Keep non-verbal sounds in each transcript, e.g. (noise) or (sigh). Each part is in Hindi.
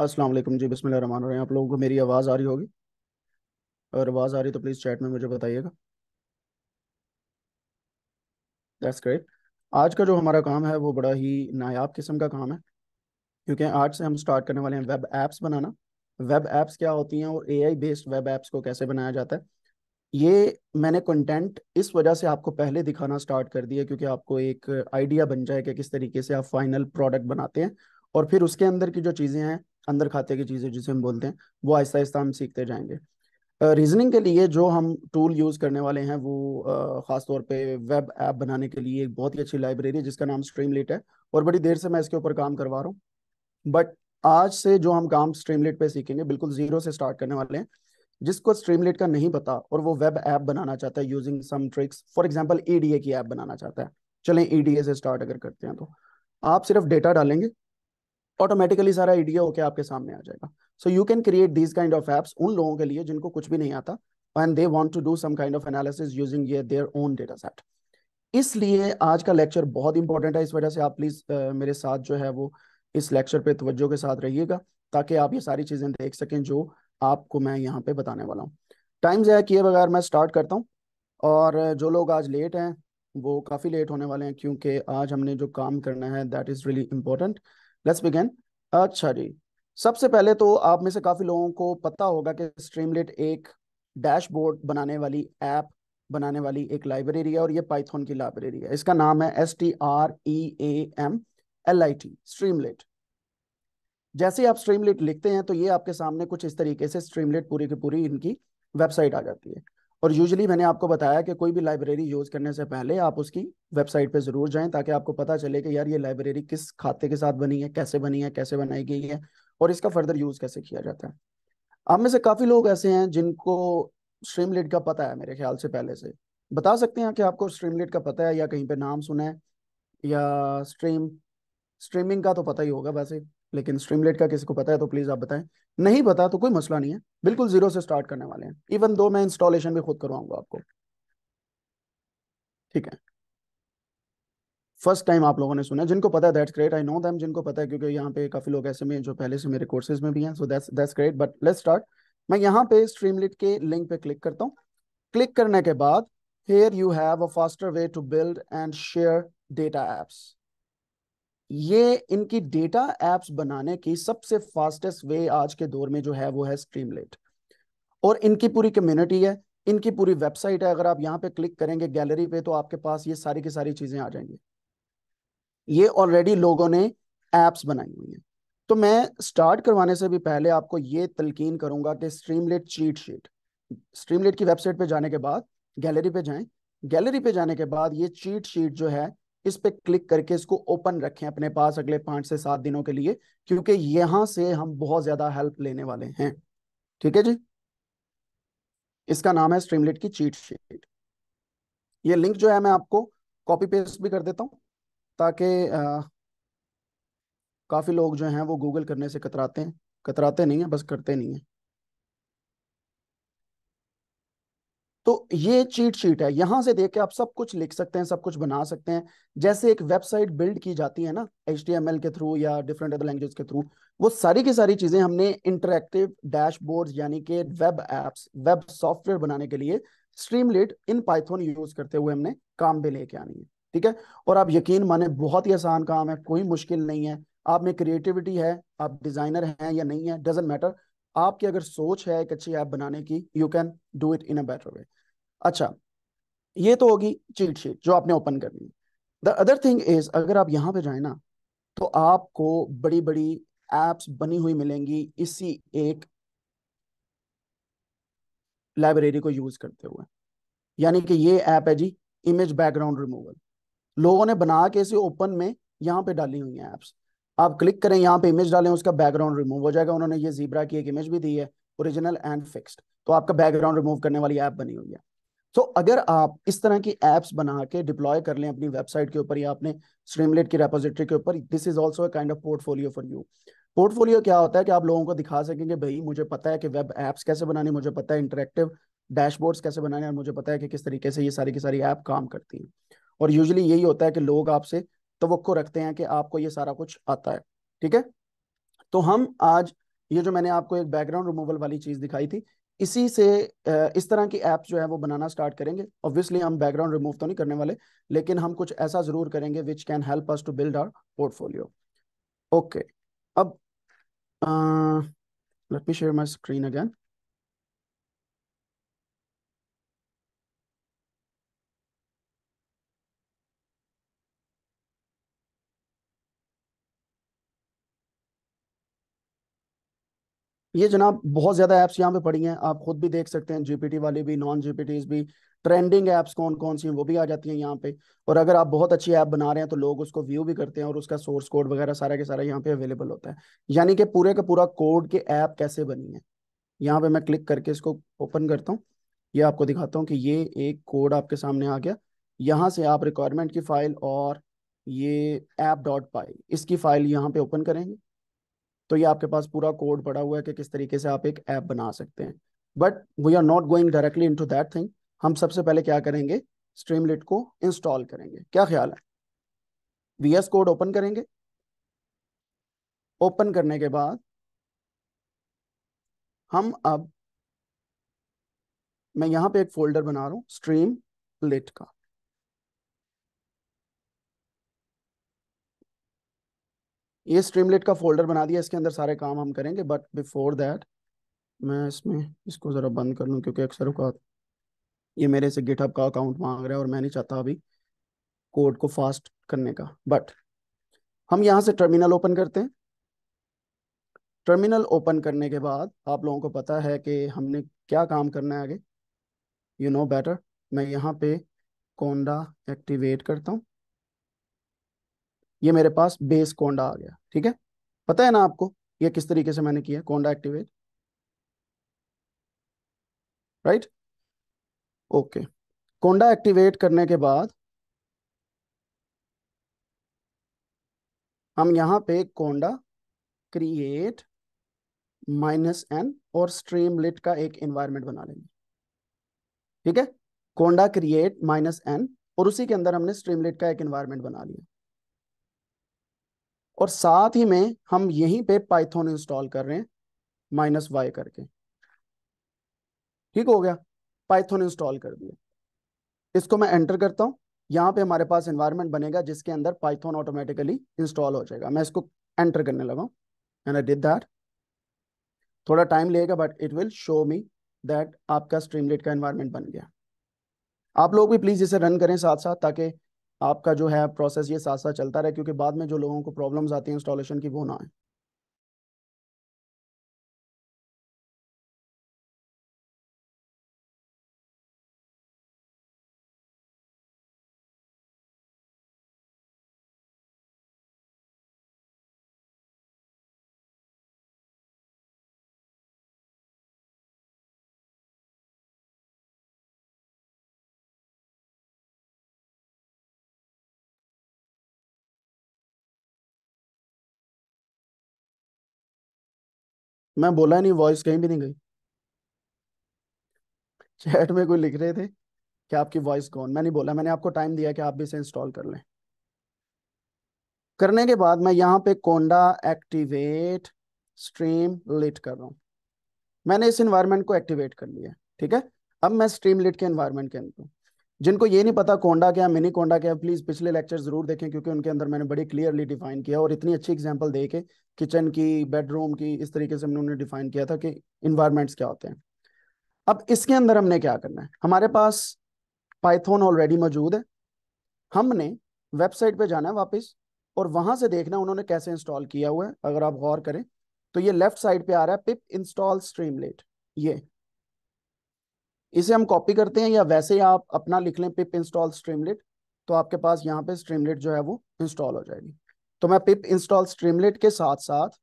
असलम जी बिस्मिल आप लोगों को मेरी आवाज़ आ रही होगी अगर आवाज़ आ रही तो प्लीज़ चैट में मुझे बताइएगा दैट्स ग्रेट आज का जो हमारा काम है वो बड़ा ही नायाब किस्म का काम है क्योंकि आज से हम स्टार्ट करने वाले हैं वेब ऐप्स बनाना वेब ऐप्स क्या होती हैं और एआई बेस्ड वेब ऐप्स को कैसे बनाया जाता है ये मैंने कंटेंट इस वजह से आपको पहले दिखाना स्टार्ट कर दिया क्योंकि आपको एक आइडिया बन जाए कि किस तरीके से आप फाइनल प्रोडक्ट बनाते हैं और फिर उसके अंदर की जो चीज़ें हैं अंदर खाते की चीज़ें जिसे हम बोलते हैं वो आहिस्ता आहिस्ता हम सीखते जाएंगे रीजनिंग uh, के लिए जो हम टूल यूज़ करने वाले हैं वो uh, ख़ास तौर पे वेब ऐप बनाने के लिए एक बहुत ही अच्छी लाइब्रेरी है जिसका नाम स्ट्रीमलेट है और बड़ी देर से मैं इसके ऊपर काम करवा रहा हूँ बट आज से जो हम काम स्ट्रीमलेट पे सीखेंगे बिल्कुल ज़ीरो से स्टार्ट करने वाले हैं जिसको स्ट्रीमलेट का नहीं पता और वो वेब ऐप बनाना चाहता है using some tricks for example ई की ऐप बनाना चाहता है चलें ई e से स्टार्ट अगर करते हैं तो आप सिर्फ डेटा डालेंगे ऑटोमेटिकली सारा आइडिया होके आपके सामने आ जाएगा so you can create these kind of apps उन लोगों के लिए जिनको कुछ भी नहीं आता and they want to do some kind of analysis using ये देयर ओन डेटा सेट इसलिए आज का लेक्चर बहुत इंपॉर्टेंट है इस वजह से आप प्लीज मेरे साथ जो है वो इस लेक्चर पे तवज्जो के साथ रहिएगा ताकि आप ये सारी चीजें देख सकें जो आपको मैं यहाँ पे बताने वाला हूँ टाइम जया किए बगैर मैं स्टार्ट करता हूँ और जो लोग आज लेट हैं वो काफ़ी लेट होने वाले हैं क्योंकि आज हमने जो काम करना है that is really important let's begin अच्छा जी सबसे पहले तो आप में से काफ़ी लोगों को पता होगा कि स्ट्रीमलेट एक डैशबोर्ड बनाने वाली ऐप बनाने वाली एक लाइब्रेरी है और ये पाइथन की लाइब्रेरी है इसका नाम है S T R E A M L I T Streamlit जैसे आप स्ट्रीमलेट लिखते हैं तो ये आपके सामने कुछ इस तरीके से स्ट्रीमलेट पूरी की पूरी इनकी वेबसाइट आ जाती है और यूजली मैंने आपको बताया कि कोई भी लाइब्रेरी यूज करने से पहले आप उसकी वेबसाइट पे जरूर जाएं ताकि आपको पता चले कि यार ये लाइब्रेरी किस खाते के साथ बनी है कैसे बनी है कैसे बनाई गई है और इसका फर्दर यूज कैसे किया जाता है आप में से काफी लोग ऐसे हैं जिनको स्ट्रीमलेट का पता है मेरे ख्याल से पहले से बता सकते हैं कि आपको स्ट्रीमलेट का पता है या कहीं पे नाम सुना है या स्ट्रीम स्ट्रीमिंग का तो पता ही होगा वैसे लेकिन स्ट्रीमलेट का किसी को पता है तो प्लीज आप बताएं नहीं पता तो कोई मसला नहीं है बिल्कुल जीरो से स्टार्ट करने वाले हैं इवन दो मैं इंस्टॉलेशन भी खुद करवाऊंगा आपको ठीक है फर्स्ट टाइम आप लोगों ने सुना जिनको पता है that's great I know them जिनको पता है क्योंकि यहाँ पे काफी लोग ऐसे में जो पहले से मेरे कोर्सेज में भी हैं so that's that's great but let's start मैं यहाँ पे स्ट्रीमलेट के लिंक पे क्लिक करता हूँ क्लिक करने के बाद here you have a faster way to build and share data apps ये इनकी डेटा एप्स बनाने की सबसे फास्टेस्ट वे आज के दौर में जो है वो है स्ट्रीमलेट और इनकी पूरी कम्युनिटी है इनकी पूरी वेबसाइट है अगर आप यहाँ पे क्लिक करेंगे गैलरी पे तो आपके पास ये सारी की सारी चीजें आ जाएंगी ये ऑलरेडी लोगों ने एप्स बनाई हुई हैं तो मैं स्टार्ट करवाने से भी पहले आपको ये तलकीन करूंगा कि स्ट्रीमलेट चीट शीट स्ट्रीमलेट की वेबसाइट पे जाने के बाद गैलरी पे जाएं गैलरी पे जाने के बाद ये चीट शीट जो है इस पे क्लिक करके इसको ओपन रखें अपने पास अगले पांच से सात दिनों के लिए क्योंकि यहां से हम बहुत ज्यादा हेल्प लेने वाले हैं ठीक है जी इसका नाम है स्ट्रीमलेट की चीट शीट ये लिंक जो है मैं आपको कॉपी पेस्ट भी कर देता हूँ ताकि काफी लोग जो हैं वो गूगल करने से कतराते हैं कतराते नहीं है बस करते नहीं है तो ये चीट शीट है यहां से देख के आप सब कुछ लिख सकते हैं सब कुछ बना सकते हैं जैसे एक वेबसाइट बिल्ड की जाती है ना एच के थ्रू या डिफरेंट अदर लैंग्वेज के थ्रू वो सारी की सारी चीजें हमने इंटरेक्टिव डैशबोर्ड यानी कि वेब एप्स वेब सॉफ्टवेयर बनाने के लिए स्ट्रीमलेट इन पाइथन यूज करते हुए हमने काम भी लेके आनी है ठीक है और आप यकीन माने बहुत ही आसान काम है कोई मुश्किल नहीं है आप में क्रिएटिविटी है आप डिजाइनर हैं या नहीं है डजेंट मैटर आपकी अगर सोच है एक अच्छी ऐप बनाने की you can do it in a better way अच्छा ये तो होगी चीट शीट जो आपने ओपन करनी है द अदर थिंग इज अगर आप यहाँ पे जाए ना तो आपको बड़ी बड़ी एप्स बनी हुई मिलेंगी इसी एक लाइब्रेरी को यूज करते हुए यानी कि ये ऐप है जी इमेज बैकग्राउंड रिमूवल लोगों ने बना के इसे ओपन में यहाँ पे डाली हुई हैं एप्स आप क्लिक करें यहाँ पे इमेज डालें उसका बैकग्राउंड रिमूव हो जाएगा उन्होंने ये जीब्रा की एक इमेज भी दी है ओरिजिनल एंड फिक्स्ड तो आपका बैकग्राउंड रिमूव करने वाली ऐप बनी हुई है तो अगर आप इस तरह की एप्स बना के डिप्लॉय कर लें अपनी वेबसाइट के ऊपर या अपने स्ट्रीमलेट की रेपोजिटरी के ऊपर this is also kind of portfolio for you portfolio क्या होता है कि आप लोगों को दिखा सकें कि भाई मुझे पता है कि वेब एप्स कैसे बनानी मुझे पता है इंटरेक्टिव डैशबोर्ड्स कैसे बनाने और मुझे पता है कि किस तरीके से ये सारी की सारी ऐप काम करती है और यूजली यही होता है कि लोग आपसे तो रखते हैं कि आपको ये सारा कुछ आता है ठीक है तो हम आज ये जो मैंने आपको एक बैकग्राउंड रिमूवल वाली चीज़ दिखाई थी इसी से इस तरह की एप्स जो है वो बनाना स्टार्ट करेंगे ऑब्वियसली हम बैकग्राउंड रिमूव तो नहीं करने वाले लेकिन हम कुछ ऐसा ज़रूर करेंगे which can help us to build our portfolio okay अब let me share my screen again ये जनाब बहुत ज़्यादा ऐप्स यहाँ पे पड़ी हैं आप खुद भी देख सकते हैं जीपीटी वाली भी नॉन जीपीटीज भी ट्रेंडिंग ऐप्स कौन कौन सी हैं वो भी आ जाती हैं यहाँ पे और अगर आप बहुत अच्छी ऐप बना रहे हैं तो लोग उसको व्यू भी करते हैं और उसका सोर्स कोड वगैरह सारा के सारा यहाँ पे अवेलेबल होता है यानी कि पूरे का पूरा कोड के ऐप कैसे बनी है यहाँ पे मैं क्लिक करके इसको ओपन करता हूँ ये आपको दिखाता हूँ कि ये एक कोड आपके सामने आ गया यहाँ से आप रिक्वायरमेंट की फाइल और ये ऐप डॉट पाई इसकी फाइल यहाँ पे ओपन करेंगे तो ये आपके पास पूरा कोड पड़ा हुआ है कि किस तरीके से आप एक ऐप बना सकते हैं but we are not going directly into that thing हम सबसे पहले क्या करेंगे स्ट्रीमलेट को इंस्टॉल करेंगे क्या ख्याल है वी एस कोड ओपन करेंगे ओपन करने के बाद हम अब मैं यहां पे एक फोल्डर बना रहा हूं स्ट्रीम लिट का ये स्ट्रीमलेट का फोल्डर बना दिया इसके अंदर सारे काम हम करेंगे बट बिफोर दैट मैं इसमें इसको ज़रा बंद कर लूँ क्योंकि अक्सर उत ये मेरे से गिटहब का अकाउंट मांग रहा है और मैं नहीं चाहता अभी कोड को फास्ट करने का बट हम यहाँ से टर्मिनल ओपन करते हैं टर्मिनल ओपन करने के बाद आप लोगों को पता है कि हमने क्या काम करना है आगे यू नो बेटर मैं यहाँ पे कोंडा एक्टिवेट करता हूँ ये मेरे पास बेस कोंडा आ गया ठीक है पता है ना आपको ये किस तरीके से मैंने किया conda activate right okay conda activate करने के बाद हम यहां पे कोंडा क्रिएट माइनस एन और स्ट्रीम लिट का एक एनवायरनमेंट बना लेंगे ठीक है कोंडा क्रिएट माइनस एन और उसी के अंदर हमने स्ट्रीमलेट का एक एनवायरनमेंट बना लिया और साथ ही में हम यहीं पे पाइथन इंस्टॉल कर रहे हैं माइनस वाई करके ठीक हो गया पाइथन इंस्टॉल कर दिया इसको मैं एंटर करता हूं यहां पे हमारे पास एनवायरनमेंट बनेगा जिसके अंदर पाइथन ऑटोमेटिकली इंस्टॉल हो जाएगा मैं इसको एंटर करने लगा एंड आई डिड दैट थोड़ा टाइम लेगा but it will show me that आपका स्ट्रीमलेट का एनवायरनमेंट बन गया आप लोग भी प्लीज इसे रन करें साथ साथ ताकि आपका जो है प्रोसेस ये साथ साथ चलता रहे क्योंकि बाद में जो लोगों को प्रॉब्लम्स आती हैं इंस्टॉलेशन की वो ना आए मैं बोला नहीं वॉइस कहीं भी नहीं गई चैट में कोई लिख रहे थे कि आपकी वॉइस कौन मैंने बोला मैंने आपको टाइम दिया कि आप भी इसे इंस्टॉल कर लें करने के बाद मैं यहाँ पे कोंडा एक्टिवेट स्ट्रीम लिट कर रहा हूँ मैंने इस इन्वायरमेंट को एक्टिवेट कर लिया ठीक है अब मैं स्ट्रीम लिट के इन्वायरमेंट के अंदर हूँ जिनको ये नहीं पता कोंडा क्या मिनी कोंडा क्या प्लीज़ पिछले लेक्चर ज़रूर देखें क्योंकि उनके अंदर मैंने बड़ी क्लियरली डिफाइन किया और इतनी अच्छी एग्जाम्पल दे के किचन की बेडरूम की इस तरीके से उन्होंने डिफाइन किया था कि इन्वायरमेंट्स क्या होते हैं अब इसके अंदर हमने क्या करना है हमारे पास पाइथोन ऑलरेडी मौजूद है हमने वेबसाइट पे जाना है वापस और वहां से देखना उन्होंने कैसे इंस्टॉल किया हुआ है अगर आप गौर करें तो ये लेफ्ट साइड पे आ रहा है पिप इंस्टॉल स्ट्रीमलेट ये इसे हम कॉपी करते हैं या वैसे ही आप अपना लिख लें पिप इंस्टॉल स्ट्रीमलेट तो आपके पास यहाँ पे स्ट्रीमलेट जो है वो इंस्टॉल हो जाएगी तो मैं पिप इंस्टॉल स्ट्रीमलेट के साथ साथ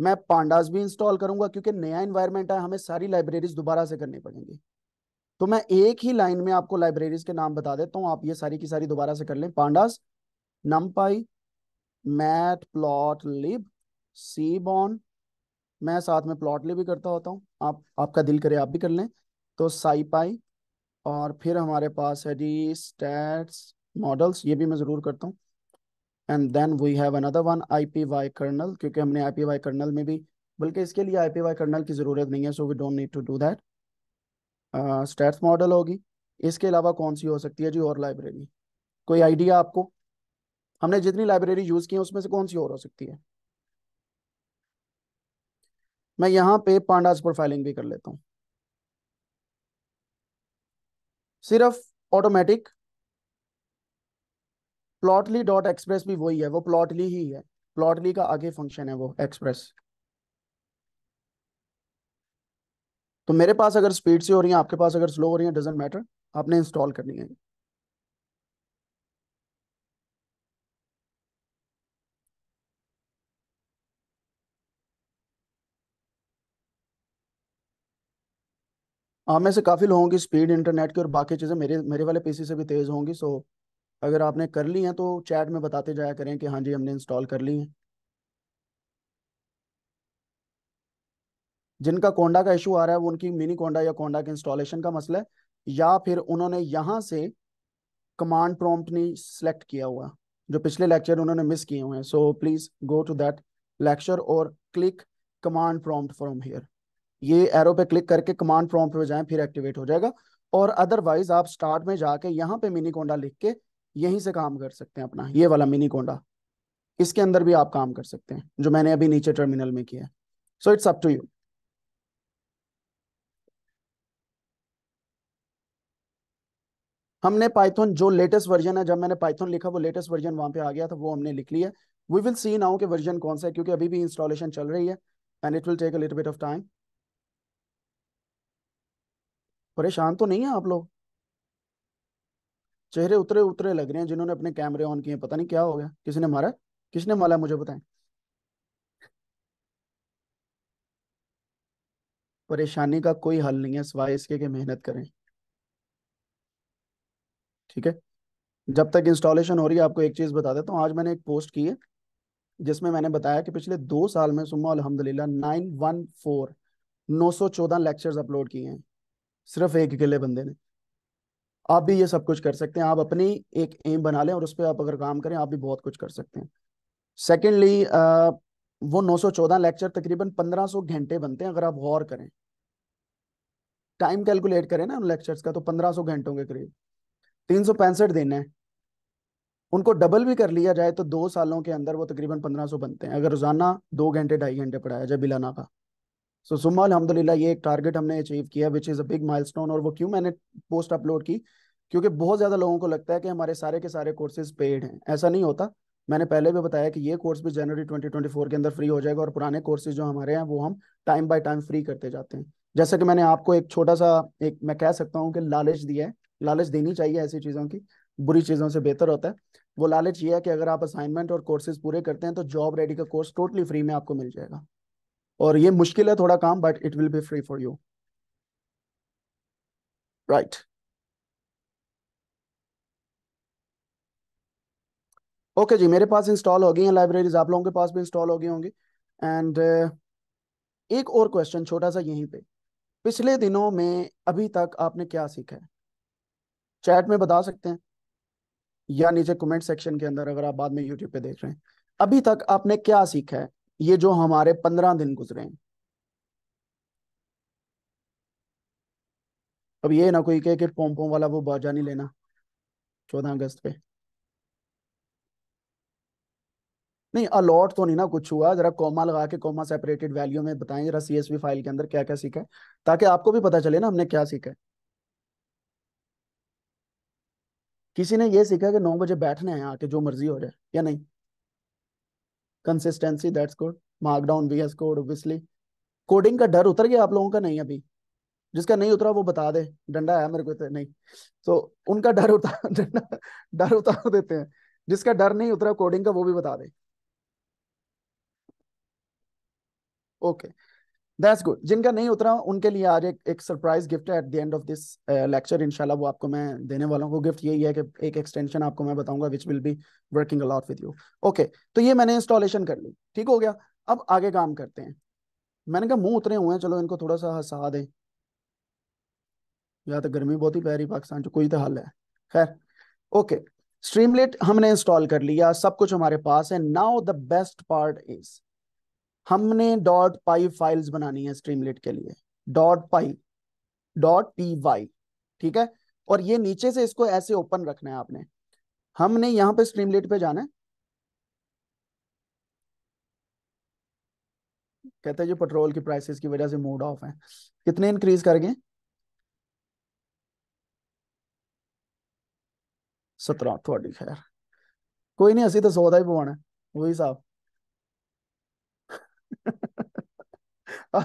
मैं पांडास भी इंस्टॉल करूंगा क्योंकि नया इन्वायरमेंट है हमें सारी लाइब्रेरीज दोबारा से करनी पड़ेंगी तो मैं एक ही लाइन में आपको लाइब्रेरीज के नाम बता देता हूँ आप ये सारी की सारी दोबारा से कर लें pandas NumPy matplotlib seaborn मैं साथ में प्लॉट लिब भी करता होता हूँ आप आपका दिल करे आप भी कर लें तो साईपाई और फिर हमारे पास है जी स्टैट्स मॉडल्स ये भी मैं ज़रूर करता हूँ and then we have another one I P Y kernel क्योंकि हमने आई पी वाई कर्नल में भी बल्कि इसके लिए आई पी वाई कर्नल की ज़रूरत नहीं है so we don't need to do that stats model होगी इसके अलावा कौन सी हो सकती है जी और लाइब्रेरी कोई आइडिया आपको हमने जितनी लाइब्रेरी यूज़ की है उसमें से कौन सी और हो सकती है मैं यहाँ पे पांडाज प्रोफाइलिंग भी कर लेता हूँ सिर्फ ऑटोमेटिक प्लॉटली डॉट एक्सप्रेस भी वही है वो प्लॉटली ही है प्लॉटली का आगे फंक्शन है वो एक्सप्रेस तो मेरे पास अगर स्पीड से हो रही है आपके पास अगर स्लो हो रही है डजेंट मैटर आपने इंस्टॉल करनी है आप हाँ, में से काफ़ी लोगों की स्पीड इंटरनेट की और बाकी चीज़ें मेरे मेरे वाले पीसी से भी तेज़ होंगी सो अगर आपने कर ली हैं तो चैट में बताते जाया करें कि हाँ जी हमने इंस्टॉल कर ली हैं जिनका कोंडा का इशू आ रहा है वो उनकी मिनी कोंडा या कोंडा के इंस्टॉलेशन का मसला है या फिर उन्होंने यहाँ से कमांड प्रॉम्प्ट नहीं सिलेक्ट किया हुआ जो पिछले लेक्चर उन्होंने मिस किए हुए हैं so please go to that lecture और click command prompt from here ये एरो पे क्लिक करके कमांड प्रॉम्प्ट पे जाएं फिर एक्टिवेट हो जाएगा और अदरवाइज आप स्टार्ट में जाके यहाँ पे मिनी कोंडा लिख के यहीं से काम कर सकते हैं अपना ये वाला मिनी कोंडा इसके अंदर भी आप काम कर सकते हैं जो मैंने अभी नीचे टर्मिनल में किया है so it's up to you हमने पाइथन जो लेटेस्ट वर्जन है जब मैंने पाइथन लिखा वो लेटेस्ट वर्जन वहां पे आ गया था वो हमने लिख लिया वी विल सी नाउ के वर्जन कौन सा है क्योंकि अभी भी इंस्टॉलेशन चल रही है and it will take a little bit of time परेशान तो नहीं है आप लोग चेहरे उतरे उतरे लग रहे हैं जिन्होंने अपने कैमरे ऑन किए पता नहीं क्या हो गया किसी ने मारा किसने मारा मुझे बताएं परेशानी का कोई हल नहीं है सिवाय इसके के मेहनत करें ठीक है जब तक इंस्टॉलेशन हो रही है आपको एक चीज बता देता हूँ आज मैंने एक पोस्ट की है जिसमें मैंने बताया कि पिछले दो साल में सुमा अलहमदिल्ला नाइन वन फोर नौ सौ चौदह लेक्चर अपलोड किए हैं सिर्फ एक अकेले बंदे ने आप भी ये सब कुछ कर सकते हैं आप अपनी एक एम बना लें और उस पर आप अगर काम करें आप भी बहुत कुछ कर सकते हैं सेकेंडली वो 914 लेक्चर तकरीबन 1500 घंटे बनते हैं अगर आप गौर करें टाइम कैलकुलेट करें ना उन लेक्चर्स का तो 1500 घंटों के करीब तीन सौ पैंसठ दिन है उनको डबल भी कर लिया जाए तो दो सालों के अंदर वो तकरीबन 1500 बनते हैं अगर रोजाना दो घंटे ढाई घंटे पढ़ाया जाए बिलाना का सो सुम्मा अलहमदिल्ला ये एक टारगेट हमने अचीव किया which is a big stone और वो क्यों मैंने पोस्ट अपलोड की क्योंकि बहुत ज़्यादा लोगों को लगता है कि हमारे सारे के सारे कोर्सेज पेड हैं ऐसा नहीं होता मैंने पहले भी बताया कि ये कोर्स भी जनवरी 2024 के अंदर फ्री हो जाएगा और पुराने कोर्सेज जो हमारे हैं वो हम टाइम बाय टाइम फ्री करते जाते हैं जैसे कि मैंने आपको एक छोटा सा एक मैं कह सकता हूँ कि लालच दिया है लालच देनी चाहिए ऐसी चीज़ों की बुरी चीज़ों से बेहतर होता है वो लालच ये है कि अगर आप असाइनमेंट और कोर्सेज पूरे करते हैं तो जॉब रेडी का कोर्स टोटली फ्री में आपको मिल जाएगा और ये मुश्किल है थोड़ा काम but it will be free for you right okay जी मेरे पास इंस्टॉल हो गई हैं लाइब्रेरीज आप लोगों के पास भी इंस्टॉल हो गई होंगी एंड uh, एक और क्वेश्चन छोटा सा यहीं पे पिछले दिनों में अभी तक आपने क्या सीखा है चैट में बता सकते हैं या नीचे कमेंट सेक्शन के अंदर अगर आप बाद में यूट्यूब पे देख रहे हैं अभी तक आपने क्या सीखा है ये जो हमारे पंद्रह दिन गुजरे हैं अब ये ना कोई कहे कि पोम वाला वो बाजा नहीं लेना चौदह अगस्त पे नहीं अलॉट तो नहीं ना कुछ हुआ जरा कॉमा लगा के कॉमा सेपरेटेड वैल्यू में बताएं जरा सीएसवी फाइल के अंदर क्या क्या सीखा है ताकि आपको भी पता चले ना हमने क्या सीखा है किसी ने ये सीखा कि नौ बजे बैठना है आके जो मर्जी हो जाए या नहीं consistency that's good markdown we has code obviously coding का डर उतर गया आप लोगों का नहीं अभी जिसका नहीं उतरा वो बता दे डंडा है मेरे को नहीं तो so, उनका डर उतार (laughs) डंडा डर उतार देते हैं जिसका डर नहीं उतरा कोडिंग का वो भी बता दे ओके okay. दैट्स गुड जिनका नहीं उतरा उनके लिए आज एक एक सरप्राइज गिफ्ट है at the end of this lecture इंशाल्लाह वो आपको मैं देने वाला हूँ गिफ्ट यही है कि एक एक्सटेंशन आपको मैं बताऊंगा which will be working a lot with you okay तो ये मैंने इंस्टॉलेशन कर ली ठीक हो गया अब आगे काम करते हैं मैंने कहा मुंह उतरे हुए हैं चलो इनको थोड़ा सा हंसा दें या तो गर्मी बहुत ही पै रही पाकिस्तान जो कोई तो हल है खैर ओके स्ट्रीमलेट हमने इंस्टॉल कर लिया सब कुछ हमारे पास है now the best part is हमने डॉट पाई फाइल्स बनानी है स्ट्रीमलेट के लिए dot py dot P Y ठीक है और ये नीचे से इसको ऐसे ओपन रखना है आपने हमने यहां पे स्ट्रीमलेट पे जाना है कहते हैं जो पेट्रोल की प्राइसेस की वजह से मूड ऑफ है कितने इंक्रीज कर गए सत्रह थोड़ी खैर कोई नहीं असी तो सौदा ही पवाना वही साहब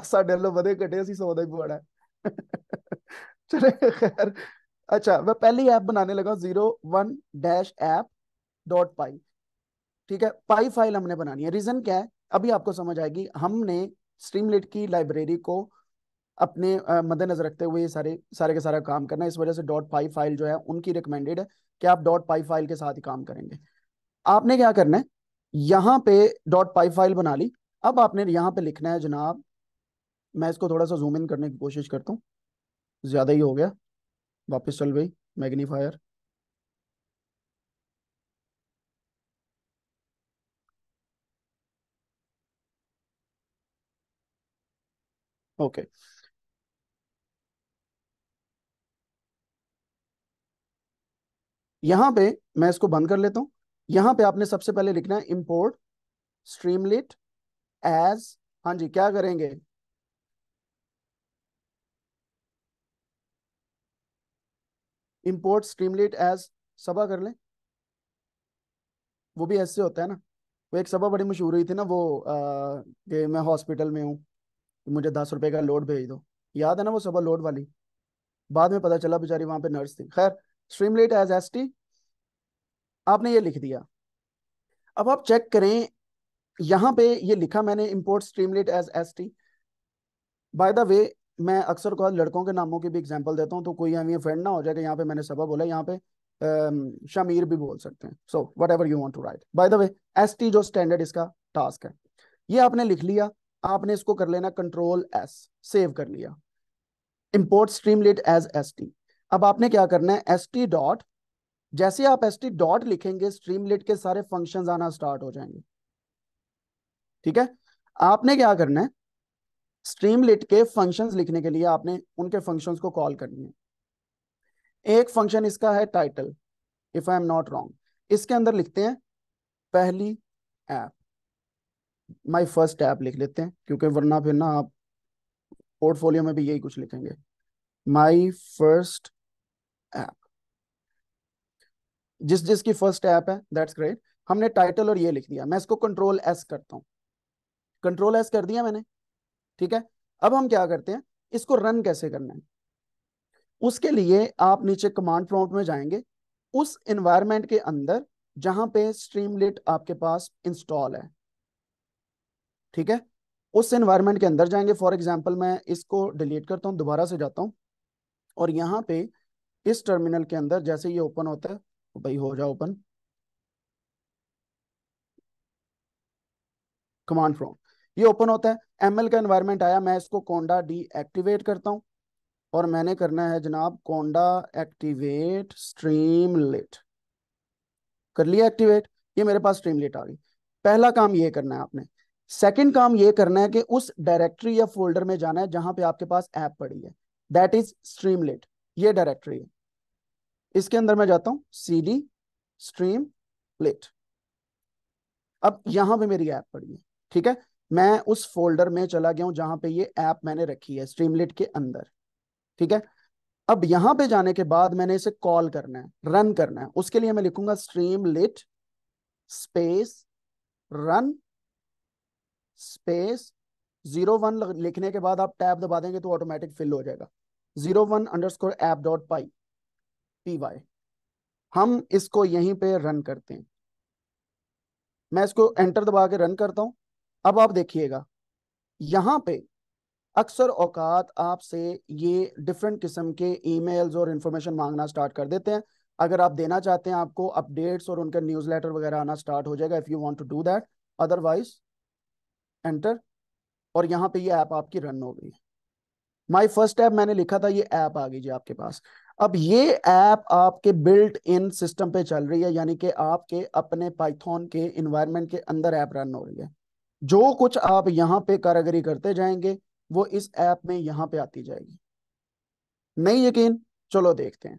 ਸਾਡੇ ਵੱਲੋਂ ਵਧੇ ਘਟੇ ਅਸੀਂ 100 ਦਾ ਹੀ ਪਵਾੜਾ अच्छा मैं पहली ऐप बनाने लगा zero one dash app dot py ठीक है पाई फाइल हमने बनानी है रीजन क्या है अभी आपको समझ आएगी हमने स्ट्रीमलेट की लाइब्रेरी को अपने मद्देनजर रखते हुए सारे सारे का सारा काम करना इस वजह से डॉट पाई फाइल जो है उनकी रिकमेंडेड है कि आप डॉट पाई फाइल के साथ ही काम करेंगे आपने क्या करना है यहाँ पे डॉट पाई फाइल बना ली अब आपने यहाँ पे लिखना है जनाब मैं इसको थोड़ा सा जूम इन करने की कोशिश करता हूँ ज़्यादा ही हो गया वापस चल गई मैग्नीफायर ओके यहां पे मैं इसको बंद कर लेता हूं यहां पे आपने सबसे पहले लिखना है इंपोर्ट स्ट्रीमलिट एज हाँ जी क्या करेंगे इम्पोर्ट स्ट्रीमलेट एज सभा कर लें वो भी ऐसे होता है ना वो एक सभा बड़ी मशहूर हुई थी ना वो कि मैं हॉस्पिटल में हूँ मुझे दस रुपए का लोड भेज दो याद है ना वो सभा लोड वाली बाद में पता चला बेचारी वहां पे नर्स थी खैर स्ट्रीमलेट एज एस टी आपने ये लिख दिया अब आप चेक करें यहाँ पे ये लिखा मैंने import Streamlit as S T by the way मैं अक्सर कहा लड़कों के नामों की भी एग्जाम्पल देता हूँ तो कोई हमें फ्रेंड ना हो जाए कि यहाँ पे मैंने सबा बोला यहाँ पे शमीर भी बोल सकते हैं so whatever you want to write by the way S T जो स्टैंडर्ड इसका टास्क है ये आपने लिख लिया आपने इसको कर लेना कंट्रोल एस सेव कर लिया import Streamlit as S T अब आपने क्या करना है एस टी डॉट जैसे आप एस टी डॉट लिखेंगे स्ट्रीम स्ट्रीमलेट के सारे फंक्शन आना स्टार्ट हो जाएंगे ठीक है आपने क्या करना है स्ट्रीमलेट के फंक्शंस लिखने के लिए आपने उनके फंक्शंस को कॉल करनी है एक फंक्शन इसका है title if I am not wrong इसके अंदर लिखते हैं पहली ऐप माई फर्स्ट ऐप लिख लेते हैं क्योंकि वरना फिर ना आप पोर्टफोलियो में भी यही कुछ लिखेंगे माई फर्स्ट ऐप जिस जिसकी फर्स्ट ऐप है दैट्स ग्रेट हमने टाइटल और ये लिख दिया मैं इसको कंट्रोल एस करता हूँ कंट्रोल एस कर दिया मैंने ठीक है अब हम क्या करते हैं इसको रन कैसे करना है उसके लिए आप नीचे कमांड प्रॉम्प्ट में जाएंगे उस एनवायरमेंट के अंदर जहां पे स्ट्रीमलेट आपके पास इंस्टॉल है ठीक है उस एनवायरमेंट के अंदर जाएंगे फॉर एग्जाम्पल मैं इसको डिलीट करता हूँ दोबारा से जाता हूँ और यहाँ पे इस टर्मिनल के अंदर जैसे ये ओपन होता है तो भाई हो जाओ ओपन कमांड फ्रॉम ये ओपन होता है एम का एनवायरमेंट आया मैं इसको कोंडा डीएक्टिवेट करता हूं और मैंने करना है जनाब कोंडा एक्टिवेट स्ट्रीम लेट कर लिया एक्टिवेट ये मेरे पास स्ट्रीम लेट आ गई पहला काम ये करना है आपने सेकंड काम ये करना है कि उस डायरेक्टरी या फोल्डर में जाना है जहां पे आपके पास ऐप पड़ी है दैट इज स्ट्रीमलेट ये डायरेक्टरी है इसके अंदर मैं जाता हूं सी डी स्ट्रीम लेट अब यहां पर मेरी ऐप पड़ी है ठीक है मैं उस फोल्डर में चला गया हूं जहां पे ये ऐप मैंने रखी है स्ट्रीमलेट के अंदर ठीक है अब यहां पे जाने के बाद मैंने इसे कॉल करना है रन करना है उसके लिए मैं लिखूंगा Streamlit space run space zero one लिखने के बाद आप टैब दबा देंगे तो ऑटोमेटिक फिल हो जाएगा zero one underscore app dot py P Y हम इसको यहीं पे रन करते हैं मैं इसको एंटर दबा के रन करता हूं अब आप देखिएगा यहाँ पे अक्सर औकात आपसे ये डिफरेंट किस्म के ईमेल्स और इन्फॉर्मेशन मांगना स्टार्ट कर देते हैं अगर आप देना चाहते हैं आपको अपडेट्स और उनका लेटर वगैरह आना स्टार्ट हो जाएगा if you want to do that otherwise enter और यहाँ पे ये ऐप आपकी रन हो गई माई फर्स्ट ऐप मैंने लिखा था ये ऐप आ गई जी आपके पास अब ये ऐप आपके बिल्ट इन सिस्टम पे चल रही है यानी कि आपके अपने पाइथन के इन्वायरमेंट के अंदर ऐप रन हो रही है जो कुछ आप यहाँ पे कारागरी करते जाएंगे वो इस ऐप में यहाँ पे आती जाएगी नहीं यकीन चलो देखते हैं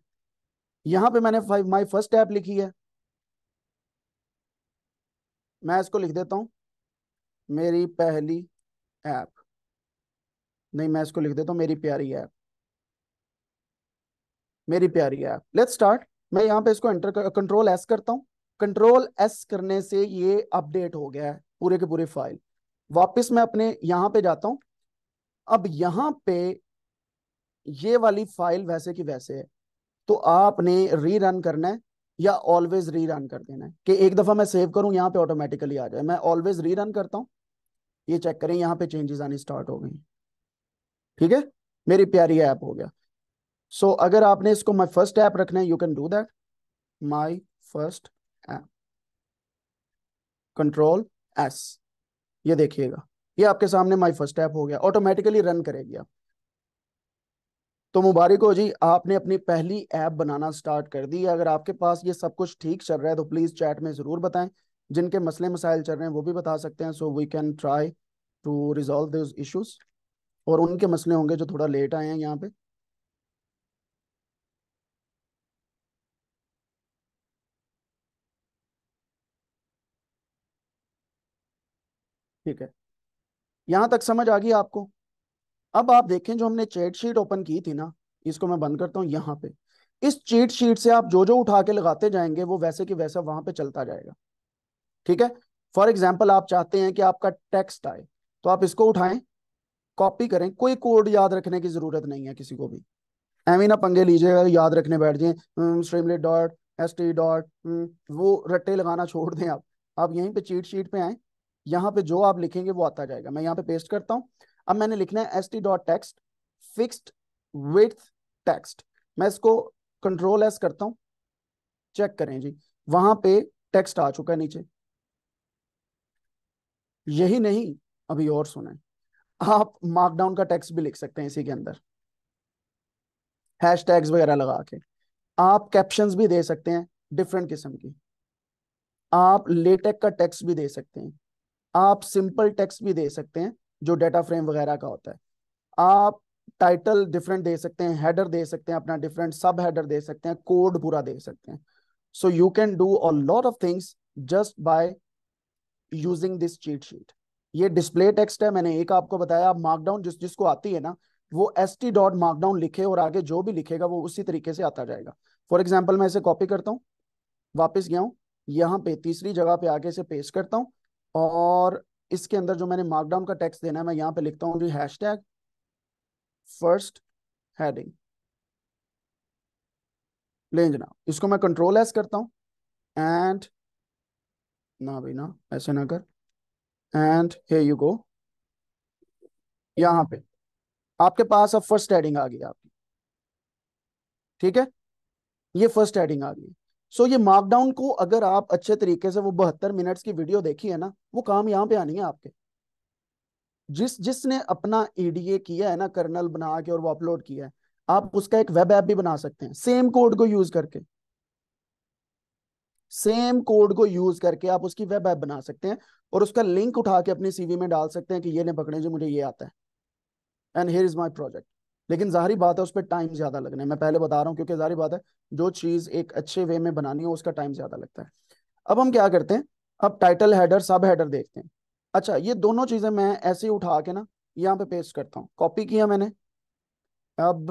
यहाँ पे मैंने फाइव माई फर्स्ट ऐप लिखी है मैं इसको लिख देता हूँ मेरी पहली ऐप नहीं मैं इसको लिख देता हूँ मेरी प्यारी ऐप मेरी प्यारी ऐप लेट स्टार्ट मैं यहाँ पे इसको एंटर कंट्रोल एस करता हूँ कंट्रोल एस करने से ये अपडेट हो गया है पूरे के पूरे फाइल वापस मैं अपने यहाँ पे जाता हूँ अब यहाँ पे ये वाली फाइल वैसे की वैसे है तो आपने री रन करना है या ऑलवेज री रन कर देना है कि एक दफा मैं सेव करूं यहाँ पे ऑटोमेटिकली आ जाए मैं ऑलवेज री रन करता हूँ ये चेक करें यहाँ पे चेंजेस आने स्टार्ट हो गई ठीक है मेरी प्यारी ऐप हो गया सो so, अगर आपने इसको माई फर्स्ट ऐप रखना है you can do that my first app control S ये देखिएगा ये आपके सामने माई फर्स्ट टैप हो गया ऑटोमेटिकली रन करेगी आप तो मुबारक हो जी आपने अपनी पहली ऐप बनाना स्टार्ट कर दी है अगर आपके पास ये सब कुछ ठीक चल रहा है तो प्लीज़ चैट में ज़रूर बताएं जिनके मसले मसाइल चल रहे हैं वो भी बता सकते हैं so we can try to resolve this issues और उनके मसले होंगे जो थोड़ा लेट आए हैं यहाँ पे ठीक है यहां तक समझ आ गई आपको अब आप देखें जो हमने चेट शीट ओपन की थी ना इसको मैं बंद करता हूं यहां पे इस चीट शीट से आप जो जो उठा के लगाते जाएंगे वो वैसे कि वैसा वहां पे चलता जाएगा ठीक है फॉर एग्जाम्पल आप चाहते हैं कि आपका टेक्स्ट आए तो आप इसको उठाएं कॉपी करें कोई कोड याद रखने की जरूरत नहीं है किसी को भी एवं ना पंगे लीजिएगा याद रखने बैठ जाए Streamlit dot S T dot वो रट्टे लगाना छोड़ दें आप आप यहीं पे चीट शीट पे आए यहाँ पे जो आप लिखेंगे वो आता जाएगा मैं यहाँ पे पेस्ट करता हूँ अब मैंने लिखना है S T dot text fixed with text मैं इसको कंट्रोल एस करता हूँ चेक करें जी वहां पे टेक्स्ट आ चुका है नीचे यही नहीं अभी और सुने आप मार्कडाउन का टेक्स्ट भी लिख सकते हैं इसी के अंदर हैश वगैरह लगा के आप कैप्शन भी दे सकते हैं डिफरेंट किस्म की आप लेटेक का टेक्स्ट भी दे सकते हैं आप सिंपल टेक्स्ट भी दे सकते हैं जो डेटा फ्रेम वगैरह का होता है आप टाइटल डिफरेंट दे सकते हैं हेडर दे सकते हैं अपना डिफरेंट सब हेडर दे सकते हैं कोड पूरा दे सकते हैं so you can do a lot of things just by using this cheat sheet ये डिस्प्ले टेक्स्ट है मैंने एक आपको बताया आप मार्कडाउन जिस जिसको आती है ना वो एस टी डॉट मार्कडाउन लिखे और आगे जो भी लिखेगा वो उसी तरीके से आता जाएगा फॉर एग्जाम्पल मैं इसे कॉपी करता हूँ वापस गया हूँ यहाँ पे तीसरी जगह पे आगे से पेस्ट करता हूँ और इसके अंदर जो मैंने मार्कडाउन का टेक्स्ट देना है मैं यहाँ पे लिखता हूँ जी हैश टैग फर्स्ट हैडिंग लें इसको मैं कंट्रोल एस करता हूँ एंड ना भाई ना ऐसे ना कर एंड हे यू गो यहाँ पे आपके पास अब फर्स्ट हैडिंग आ गई आपकी ठीक है ये फर्स्ट हैडिंग आ गई सो so, ये मार्कडाउन को अगर आप अच्छे तरीके से वो बहत्तर मिनट्स की वीडियो देखी है ना वो काम यहाँ पे आनी है आपके जिस जिसने अपना ईडीए e किया है ना कर्नल बना के और वो अपलोड किया है आप उसका एक वेब ऐप भी बना सकते हैं सेम कोड को यूज करके सेम कोड को यूज करके आप उसकी वेब ऐप बना सकते हैं और उसका लिंक उठा के अपने सीवी में डाल सकते हैं कि ये ने पकड़े जो मुझे ये आता है and here is my project लेकिन जाहरी बात है उस पर टाइम ज्यादा लगना है मैं पहले बता रहा हूँ क्योंकि जाहरी बात है जो चीज एक अच्छे वे में बनानी हो उसका टाइम ज्यादा लगता है अब हम क्या करते हैं अब टाइटल हैडर सब हैडर देखते हैं अच्छा ये दोनों चीजें मैं ऐसे ही उठा के ना यहाँ पे पेस्ट करता हूँ कॉपी किया मैंने अब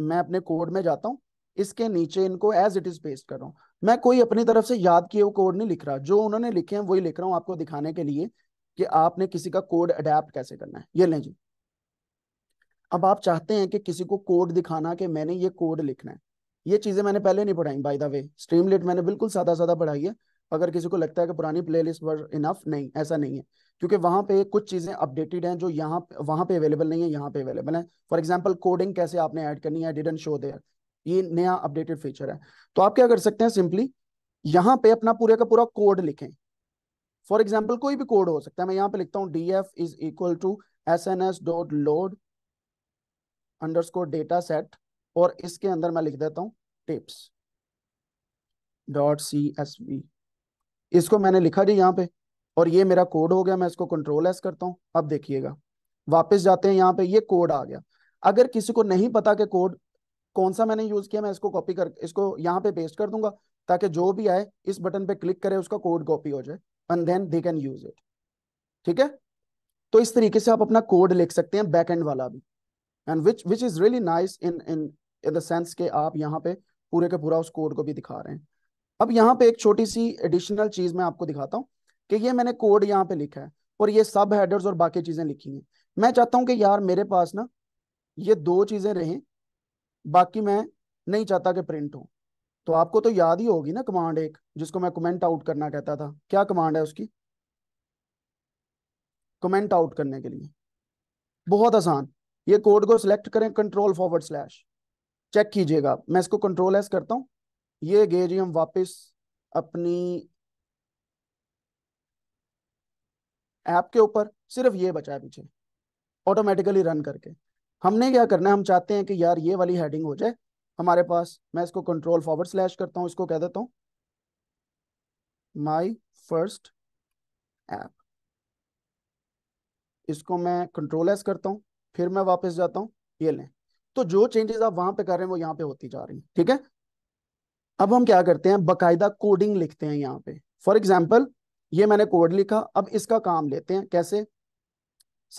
मैं अपने कोड में जाता हूँ इसके नीचे इनको एज इट इज पेस्ट कर रहा हूँ मैं कोई अपनी तरफ से याद किए हुए कोड नहीं लिख रहा जो उन्होंने लिखे हैं वही लिख रहा हूँ आपको दिखाने के लिए कि आपने किसी का कोड अडेप्ट कैसे करना है ये लें जी अब आप चाहते हैं कि किसी को कोड दिखाना कि मैंने ये कोड लिखना है ये चीजें मैंने पहले नहीं पढ़ाई by the way Streamlit मैंने बिल्कुल सादा सादा पढ़ाई है अगर किसी को लगता है कि पुरानी प्ले लिस्ट पर इनफ नहीं ऐसा नहीं है क्योंकि वहां पे कुछ चीज़ें अपडेटेड हैं जो यहाँ वहाँ पे अवेलेबल नहीं है यहाँ पे अवेलेबल है फॉर एग्जाम्पल कोडिंग कैसे आपने ऐड करनी है डिडेंट शो देयर ये नया अपडेटेड फीचर है तो आप क्या कर सकते हैं सिंपली यहाँ पे अपना पूरे का पूरा कोड लिखें फॉर एग्जाम्पल कोई भी कोड हो सकता है मैं यहाँ पे लिखता हूँ D F is equal to S N S dot load underscore data set और इसके अंदर मैं लिख देता हूँ tips dot C S V इसको मैंने लिखा जी यहाँ पे और ये मेरा कोड हो गया मैं इसको कंट्रोल एस करता हूँ अब देखिएगा वापस जाते हैं यहाँ पे ये कोड आ गया अगर किसी को नहीं पता कि कोड कौन सा मैंने यूज किया मैं इसको कॉपी कर इसको यहाँ पे पेस्ट कर दूंगा ताकि जो भी आए इस बटन पे क्लिक करे उसका कोड कॉपी हो जाए and then they can use it ठीक है तो इस तरीके से आप अपना कोड लिख सकते हैं बैक एंड वाला भी and which which is really nice in in in the sense के आप यहाँ पे पूरे के पूरा उस कोड को भी दिखा रहे हैं अब यहाँ पे एक छोटी सी एडिशनल चीज मैं आपको दिखाता हूँ कि ये मैंने कोड यहाँ पे लिखा है और ये सब हेडर्स और बाकी चीजें लिखी हैं मैं चाहता हूँ कि यार मेरे पास ना ये दो चीजें रहें बाकी मैं नहीं चाहता कि प्रिंट हो तो आपको तो याद ही होगी ना कमांड एक जिसको मैं कमेंट आउट करना कहता था क्या कमांड है उसकी कमेंट आउट करने के लिए बहुत आसान ये कोड को सिलेक्ट करें कंट्रोल फॉरवर्ड स्लैश चेक कीजिएगा मैं इसको कंट्रोल एस करता हूँ ये गए जी हम वापस अपनी ऐप के ऊपर सिर्फ ये बचा है पीछे ऑटोमेटिकली रन करके हमने क्या करना है हम चाहते हैं कि यार ये वाली हेडिंग हो जाए हमारे पास मैं इसको कंट्रोल फॉरवर्ड स्लैश करता हूँ इसको कह देता हूँ माई फर्स्ट ऐप इसको मैं कंट्रोल एस करता हूँ फिर मैं वापस जाता हूँ ये लें तो जो चेंजेस आप वहां पे कर रहे हैं वो यहाँ पे होती जा रही है ठीक है अब हम क्या करते हैं बकायदा कोडिंग लिखते हैं यहाँ पे फॉर एग्जाम्पल ये मैंने कोड लिखा अब इसका काम लेते हैं कैसे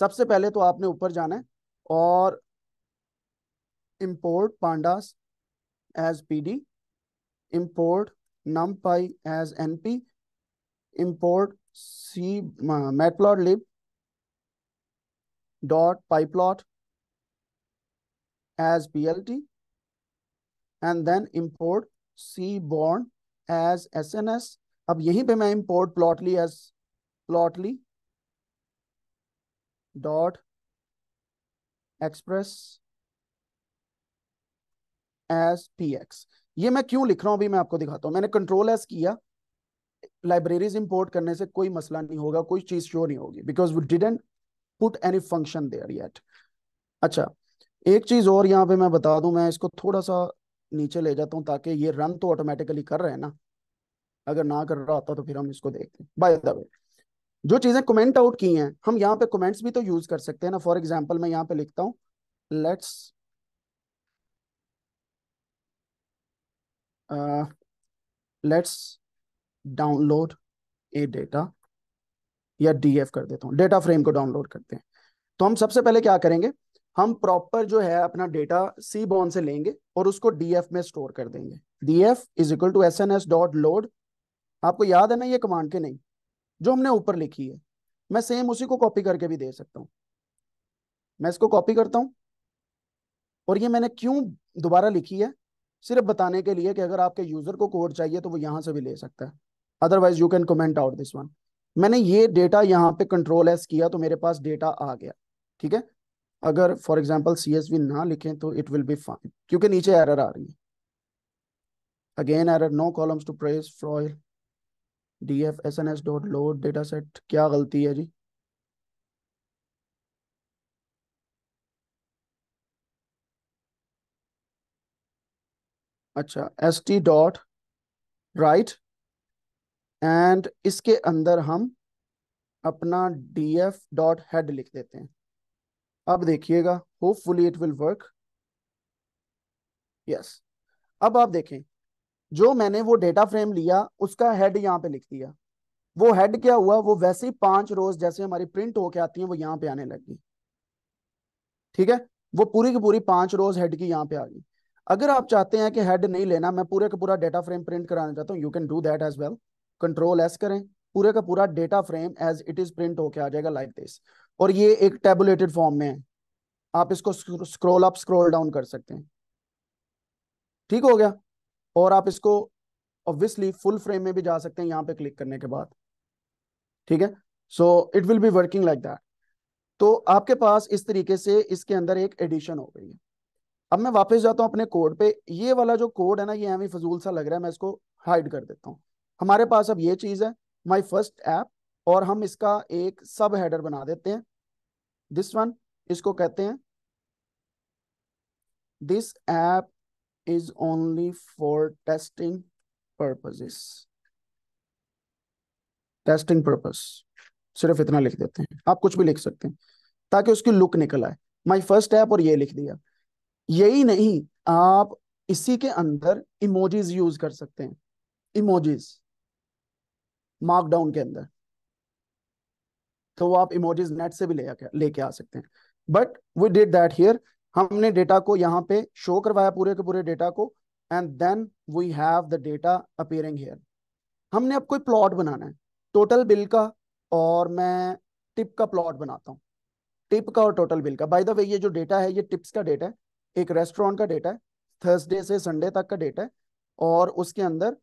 सबसे पहले तो आपने ऊपर जाना है और import pandas as P D import NumPy as N P import C c lib dot pyplot as BLT and then import seaborn as SNS. अब यहीं pe मैं import plotly as plotly dot express as px. ये मैं क्यों लिख रहा हूं अभी मैं आपको दिखाता हूं मैंने कंट्रोल एस किया लाइब्रेरीज इंपोर्ट करने से कोई मसला नहीं होगा कोई चीज शो नहीं होगी because we didn't put any function there yet अच्छा एक चीज और यहाँ पे मैं बता दू मैं इसको थोड़ा सा नीचे ले जाता हूँ ताकि ये रन तो ऑटोमेटिकली कर रहे हैं ना अगर ना कर रहा होता तो फिर हम इसको देखते बाय द वे जो चीजें कमेंट आउट की हैं हम यहाँ पे कमेंट्स भी तो यूज कर सकते हैं ना फॉर एग्जाम्पल मैं यहाँ पे लिखता हूँ let's let's download a data या डी कर देता हूँ डेटा फ्रेम को डाउनलोड करते हैं तो हम सबसे पहले क्या करेंगे हम प्रॉपर जो है अपना डेटा सी बॉन से लेंगे और उसको डीएफ में स्टोर कर देंगे DF is equal to S N S dot load आपको याद है ना ये कमांड के नहीं जो हमने ऊपर लिखी है मैं सेम उसी को कॉपी करके भी दे सकता हूँ मैं इसको कॉपी करता हूँ और ये मैंने क्यों दोबारा लिखी है सिर्फ बताने के लिए कि अगर आपके यूजर को कोड चाहिए तो वो यहां से भी ले सकता है otherwise you can comment out this one मैंने ये डेटा यहाँ पे कंट्रोल एस किया तो मेरे पास डेटा आ गया ठीक है अगर for example C S V ना लिखें तो इट विल बी फाइन क्योंकि नीचे एरर आ रही है again error no columns to parse फ्रॉयल D F S N S dot load data set क्या गलती है जी अच्छा S T dot write and इसके अंदर हम अपना डी एफ डॉट हेड लिख देते हैं अब देखिएगा hopefully it will work yes अब आप देखें जो मैंने वो डेटा फ्रेम लिया उसका हेड यहाँ पे लिख दिया वो हेड क्या हुआ वो वैसे ही पांच रोज जैसे हमारी प्रिंट होके आती है वो यहाँ पे आने लग गई ठीक है वो पूरी की पूरी पांच रोज हेड की यहाँ पे आ गई अगर आप चाहते हैं कि हेड नहीं लेना मैं पूरे का पूरा डेटा फ्रेम प्रिंट कराना चाहता हूँ you can do that as well control S करें पूरे का पूरा data frame as it is print होके आ जाएगा लाइक like दिस और ये एक टेबुलेटेड फॉर्म में है आप इसको स्क्रोल अप स्क्रोल डाउन कर सकते हैं ठीक हो गया और आप इसको ऑब्वियसली फुल फ्रेम में भी जा सकते हैं यहाँ पे क्लिक करने के बाद ठीक है so it will be working like that तो आपके पास इस तरीके से इसके अंदर एक एडिशन हो गई है अब मैं वापस जाता हूँ अपने कोड पे ये वाला जो कोड है ना ये हमें फजूल सा लग रहा है मैं इसको हाइड कर देता हूँ हमारे पास अब ये चीज है माई फर्स्ट ऐप और हम इसका एक सब हेडर बना देते हैं दिस वन इसको कहते हैं this app is only for testing purposes testing purpose सिर्फ इतना लिख देते हैं आप कुछ भी लिख सकते हैं ताकि उसकी लुक निकल आए माई फर्स्ट ऐप और ये लिख दिया यही नहीं आप इसी के अंदर इमोजीज यूज कर सकते हैं इमोजीज मार्कडाउन के अंदर तो वो आप इमोजेस नेट से भी ले लेके आ सकते हैं but we did that here हमने डेटा को यहाँ पे शो करवाया पूरे के पूरे डेटा को and then we have the data appearing here हमने अब कोई प्लॉट बनाना है टोटल बिल का और मैं टिप का प्लॉट बनाता हूँ टिप का और टोटल बिल का बाय द वे ये जो डेटा है ये टिप्स का डेटा है एक रेस्टोरेंट का डेटा है थर्सडे से संडे तक का डेटा है और उसके अंदर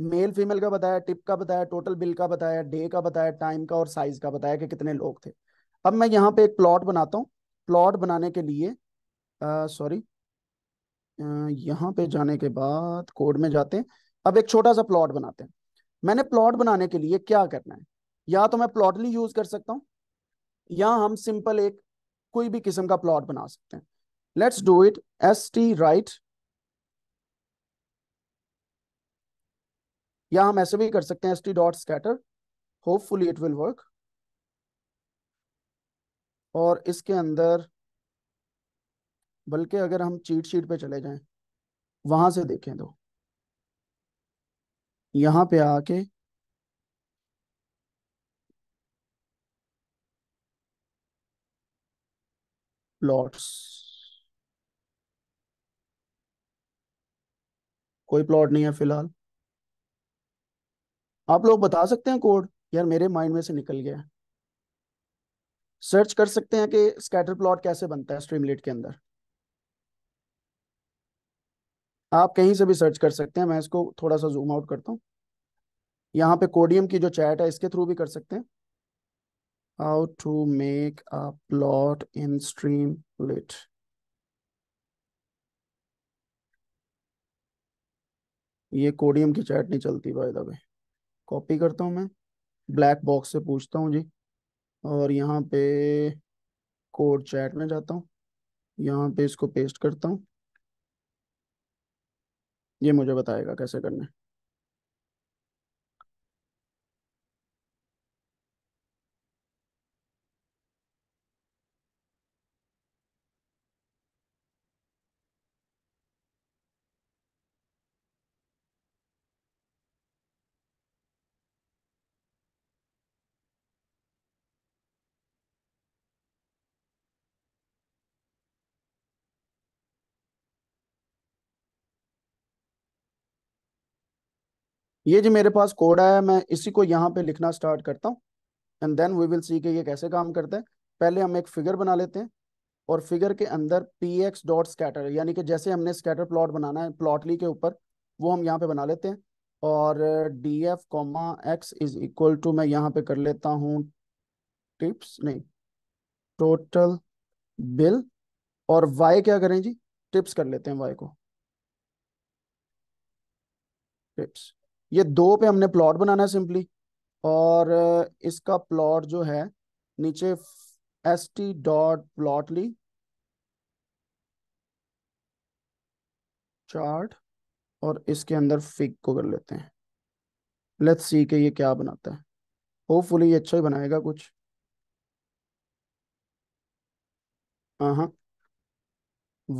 मेल फीमेल का बताया टिप का बताया टोटल बिल का बताया डे का बताया टाइम का और साइज का बताया कि कितने लोग थे अब मैं यहाँ पे एक प्लॉट बनाता हूँ प्लॉट बनाने के लिए सॉरी यहाँ पे जाने के बाद कोड में जाते हैं अब एक छोटा सा प्लॉट बनाते हैं मैंने प्लॉट बनाने के लिए क्या करना है या तो मैं प्लॉटली यूज कर सकता हूँ या हम सिंपल एक कोई भी किस्म का प्लॉट बना सकते हैं let's do it S T write या हम ऐसे भी कर सकते हैं S T dot scatter hopefully it will work और इसके अंदर बल्कि अगर हम चीट शीट पे चले जाएं वहां से देखें तो यहां पे आके प्लॉट्स कोई प्लॉट नहीं है फिलहाल आप लोग बता सकते हैं कोड यार मेरे माइंड में से निकल गया सर्च कर सकते हैं कि स्कैटर प्लॉट कैसे बनता है स्ट्रीमलेट के अंदर आप कहीं से भी सर्च कर सकते हैं मैं इसको थोड़ा सा जूम आउट करता हूँ यहां पे कोडियम की जो चैट है इसके थ्रू भी कर सकते हैं to make a plot in streamlit ये कोडियम की चैट नहीं चलती भाई द कॉपी करता हूँ मैं ब्लैक बॉक्स से पूछता हूँ जी और यहाँ पे कोड चैट में जाता हूँ यहाँ पे इसको पेस्ट करता हूँ ये मुझे बताएगा कैसे करना है ये जो मेरे पास कोड आया मैं इसी को यहाँ पे लिखना स्टार्ट करता हूँ and then we will see के ये कैसे काम करते हैं पहले हम एक फिगर बना लेते हैं और फिगर के अंदर पी एक्स डॉट स्कैटर यानी कि जैसे हमने स्कैटर प्लॉट बनाना है प्लॉटली के ऊपर वो हम यहाँ पे बना लेते हैं और D F comma X is equal to मैं यहाँ पे कर लेता हूँ टिप्स नहीं टोटल बिल और वाई क्या करें जी टिप्स कर लेते हैं वाई को टिप्स ये दो पे हमने प्लॉट बनाना है सिंपली और इसका प्लॉट जो है नीचे S T dot plotly chart और इसके अंदर फिक को कर लेते हैं लेट्स सी के ये क्या बनाता है होपफुली ये अच्छा ही बनाएगा कुछ हाँ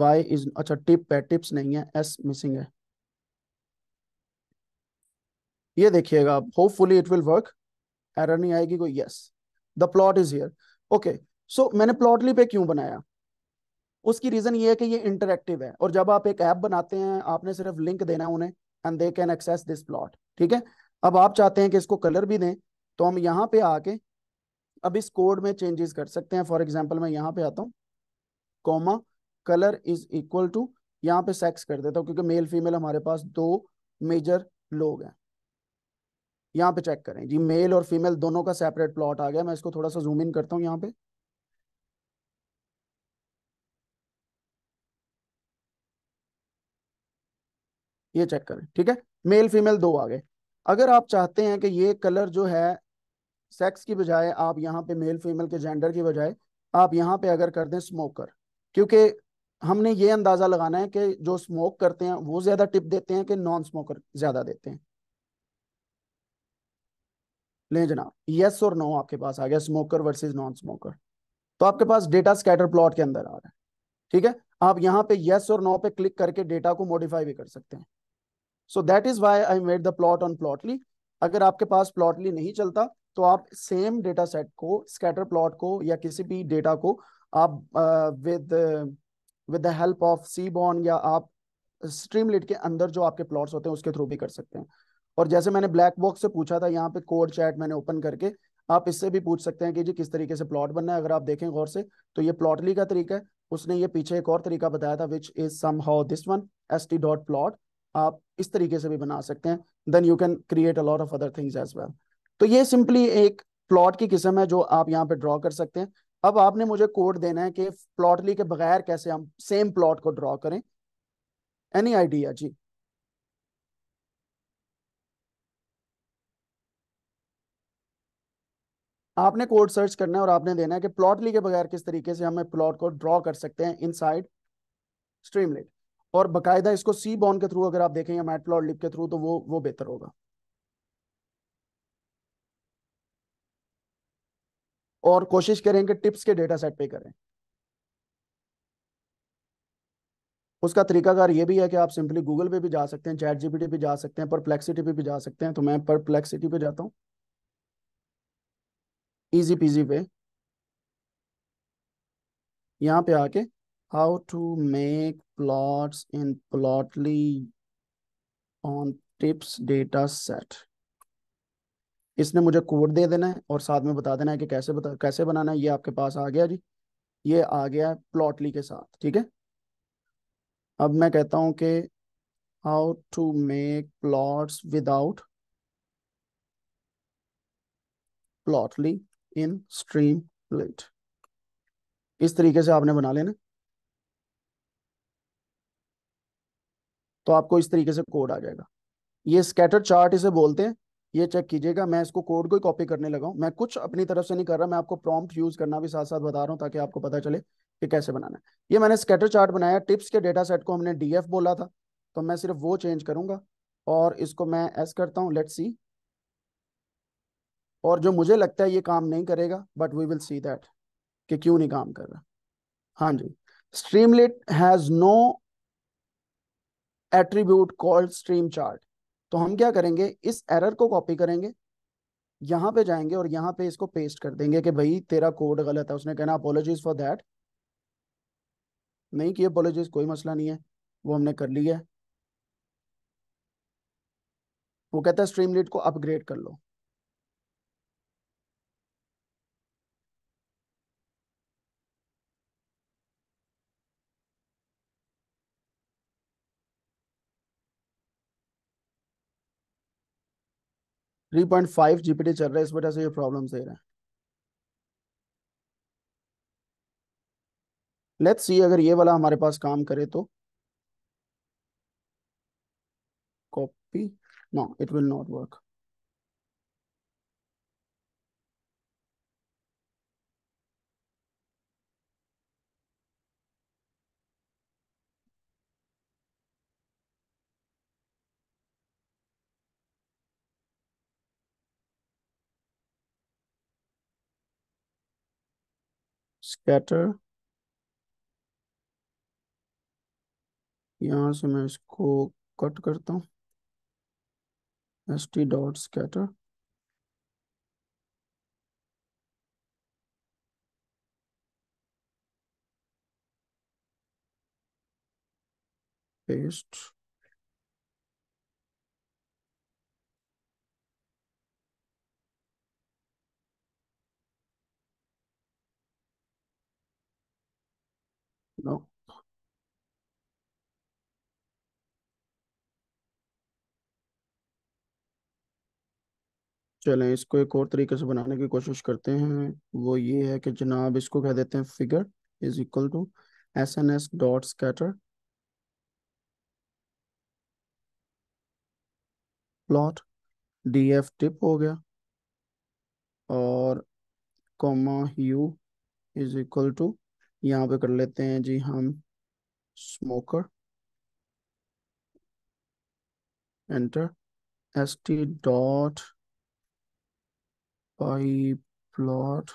वाई इज अच्छा टिप है टिप्स नहीं है एस मिसिंग है ये देखिएगा आप hopefully it will work error नहीं आएगी कोई yes the plot is here okay so मैंने प्लॉटली पे क्यों बनाया उसकी रीजन ये है कि ये इंटरेक्टिव है और जब आप एक ऐप बनाते हैं आपने सिर्फ लिंक देना है उन्हें and they can access this plot ठीक है अब आप चाहते हैं कि इसको कलर भी दें तो हम यहाँ पे आके अब इस कोड में चेंजेस कर सकते हैं फॉर एग्जाम्पल मैं यहाँ पे आता हूँ comma colour is equal to यहाँ पे सेक्स कर देता हूँ क्योंकि मेल फीमेल हमारे पास दो मेजर लोग हैं यहाँ पे चेक करें जी मेल और फीमेल दोनों का सेपरेट प्लॉट आ गया मैं इसको थोड़ा सा जूम इन करता हूँ यहाँ पे ये चेक करें ठीक है मेल फीमेल दो आ गए अगर आप चाहते हैं कि ये कलर जो है सेक्स की बजाय आप यहाँ पे मेल फीमेल के जेंडर की बजाय आप यहाँ पे अगर कर दें स्मोकर क्योंकि हमने ये अंदाजा लगाना है कि जो स्मोक करते हैं वो ज्यादा टिप देते हैं कि नॉन स्मोकर ज्यादा देते हैं लें जनाब यस और नो आपके पास आ गया स्मोकर वर्सेस नॉन स्मोकर तो आपके पास डेटा स्कैटर प्लॉट के अंदर आ रहा है ठीक है आप यहाँ पे यस और नो पे क्लिक करके डेटा को मॉडिफाई भी कर सकते हैं so that is why I made the plot on plotly अगर आपके पास प्लॉटली नहीं चलता तो आप सेम डेटा सेट को स्कैटर प्लॉट को या किसी भी डेटा को आप with with the help of seaborn या आप स्ट्रीमलेट के अंदर जो आपके प्लॉट्स होते हैं उसके थ्रू भी कर सकते हैं और जैसे मैंने ब्लैक बॉक्स से पूछा था यहाँ पे कोड चैट मैंने ओपन करके आप इससे भी पूछ सकते हैं कि जी किस तरीके से प्लॉट बनना है अगर आप देखें गौर से तो ये प्लॉटली का तरीका है उसने ये पीछे एक और तरीका बताया था which is somehow this one S T dot plot आप इस तरीके से भी बना सकते हैं then you can create a lot of other things as well तो ये सिंपली एक प्लॉट की किस्म है जो आप यहाँ पे ड्रॉ कर सकते हैं अब आपने मुझे कोड देना है कि प्लॉटली के बगैर कैसे हम सेम प्लॉट को ड्रॉ करें एनी आइडिया जी आपने कोड सर्च करना है और आपने देना है कि प्लॉटली के बगैर किस तरीके से हम प्लॉट को ड्रॉ कर सकते हैं इन साइड स्ट्रीमलेट और बकायदा इसको सी बॉन के थ्रू अगर आप या मैट प्लॉट लिप के थ्रू तो वो वो बेहतर होगा और कोशिश करें कि टिप्स के डेटा सेट पे करें उसका तरीकाकार ये भी है कि आप सिंपली गूगल पे भी जा सकते हैं चैट जीपीटी पे जा सकते हैं परप्लेक्सिटी पे भी जा सकते हैं तो मैं परप्लेक्सिटी पे जाता हूँ इजी पीजी पे यहाँ पे आके how to make plots in plotly on tips data set इसने मुझे कोड दे देना है और साथ में बता देना है कि कैसे बता कैसे बनाना है ये आपके पास आ गया जी ये आ गया है प्लॉटली के साथ ठीक है अब मैं कहता हूं कि how to make plots without plotly in streamlit इस तरीके से आपने बना लेना तो आपको इस तरीके से कोड आ जाएगा ये स्कैटर चार्ट इसे बोलते हैं ये चेक कीजिएगा मैं इसको कोड को ही कॉपी करने लगा हूं मैं कुछ अपनी तरफ से नहीं कर रहा मैं आपको प्रॉम्प्ट यूज करना भी साथ साथ बता रहा हूं ताकि आपको पता चले कि कैसे बनाना है ये मैंने स्केटर चार्ट बनाया टिप्स के डेटा सेट को हमने डीएफ बोला था तो मैं सिर्फ वो चेंज करूंगा और इसको मैं एस करता हूँ लेट सी और जो मुझे लगता है ये काम नहीं करेगा but we will see that कि क्यों नहीं काम कर रहा हाँ जी streamlit has no attribute called stream chart तो हम क्या करेंगे इस एरर को कॉपी करेंगे यहाँ पे जाएंगे और यहाँ पे इसको पेस्ट कर देंगे कि भाई तेरा कोड गलत है उसने कहना अपोलॉजीज फॉर दैट नहीं किए अपोलॉजीज कोई मसला नहीं है वो हमने कर लिया है वो कहता है स्ट्रीम लिट को अपग्रेड कर लो थ्री पॉइंट फाइव जीपीटी चल रहा है इस वजह से ये प्रॉब्लम दे रहा है लेट्स सी अगर ये वाला हमारे पास काम करे तो copy no it will not work scatter यहां से मैं इसको कट करता हूं S T dot scatter paste चलें इसको एक और तरीके से बनाने की कोशिश करते हैं वो ये है कि जनाब इसको कह देते हैं figure is equal to S N S dot scatter plot D F tip हो गया और comma hue is equal to यहाँ पे कर लेते हैं जी हम smoker enter S T dot pyplot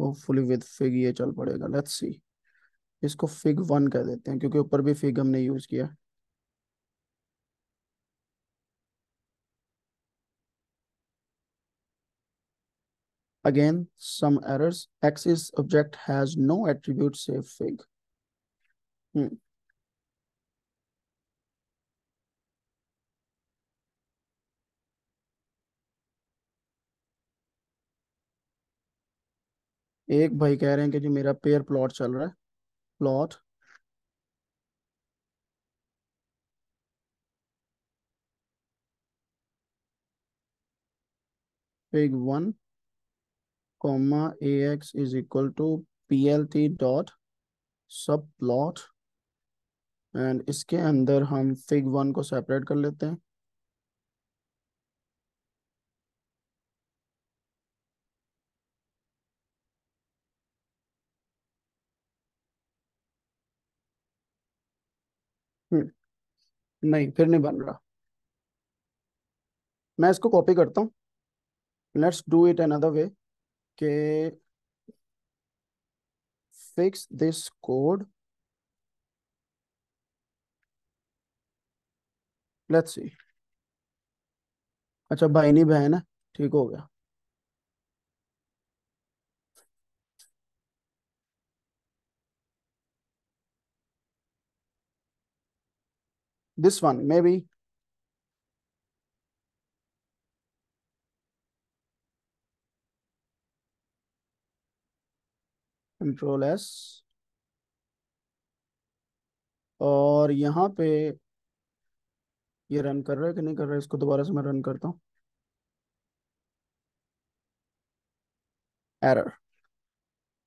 hopefully with fig ये चल पड़ेगा लेट्स सी इसको फिग वन कह देते हैं क्योंकि ऊपर भी फिग हमने यूज किया again some errors axis object has no attribute से फिग एक भाई कह रहे हैं कि जी मेरा पेयर प्लॉट चल रहा है plot fig one comma A X is equal to P L T dot subplot and इसके अंदर हम फिग वन को सेपरेट कर लेते हैं नहीं फिर नहीं बन रहा मैं इसको कॉपी करता हूँ let's do it another way के fix this code let's see अच्छा भाई नहीं बहन है ठीक हो गया this one maybe control s और यहाँ पे ये रन कर रहे है कि नहीं कर रहा इसको दोबारा से मैं रन करता हूं error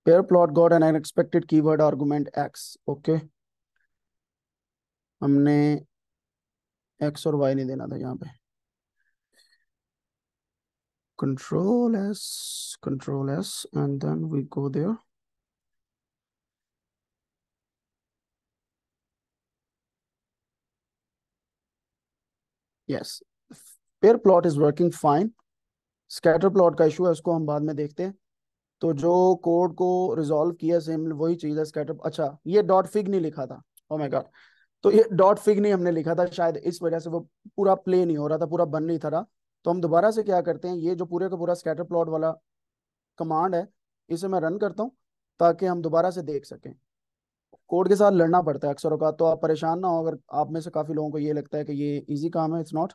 pair plot got an unexpected keyword argument X okay हमने एक्स और वाई नहीं देना था यहाँ पे control S control S and then we go there yes pair plot is working fine scatter plot का इशू है उसको हम बाद में देखते हैं तो जो कोड को रिजोल्व किया सेम वही चीज है स्कैटर अच्छा ये डॉट फिग नहीं लिखा था ओ माय गॉड तो ये डॉट फिग नहीं हमने लिखा था शायद इस वजह से वो पूरा प्ले नहीं हो रहा था पूरा बन नहीं था रहा तो हम दोबारा से क्या करते हैं ये जो पूरे का पूरा स्कैटर प्लॉट वाला कमांड है इसे मैं रन करता हूँ ताकि हम दोबारा से देख सकें कोड के साथ लड़ना पड़ता है अक्सर अवकात तो आप परेशान ना हो अगर आप में से काफ़ी लोगों को ये लगता है कि ये इजी काम है इट्स नॉट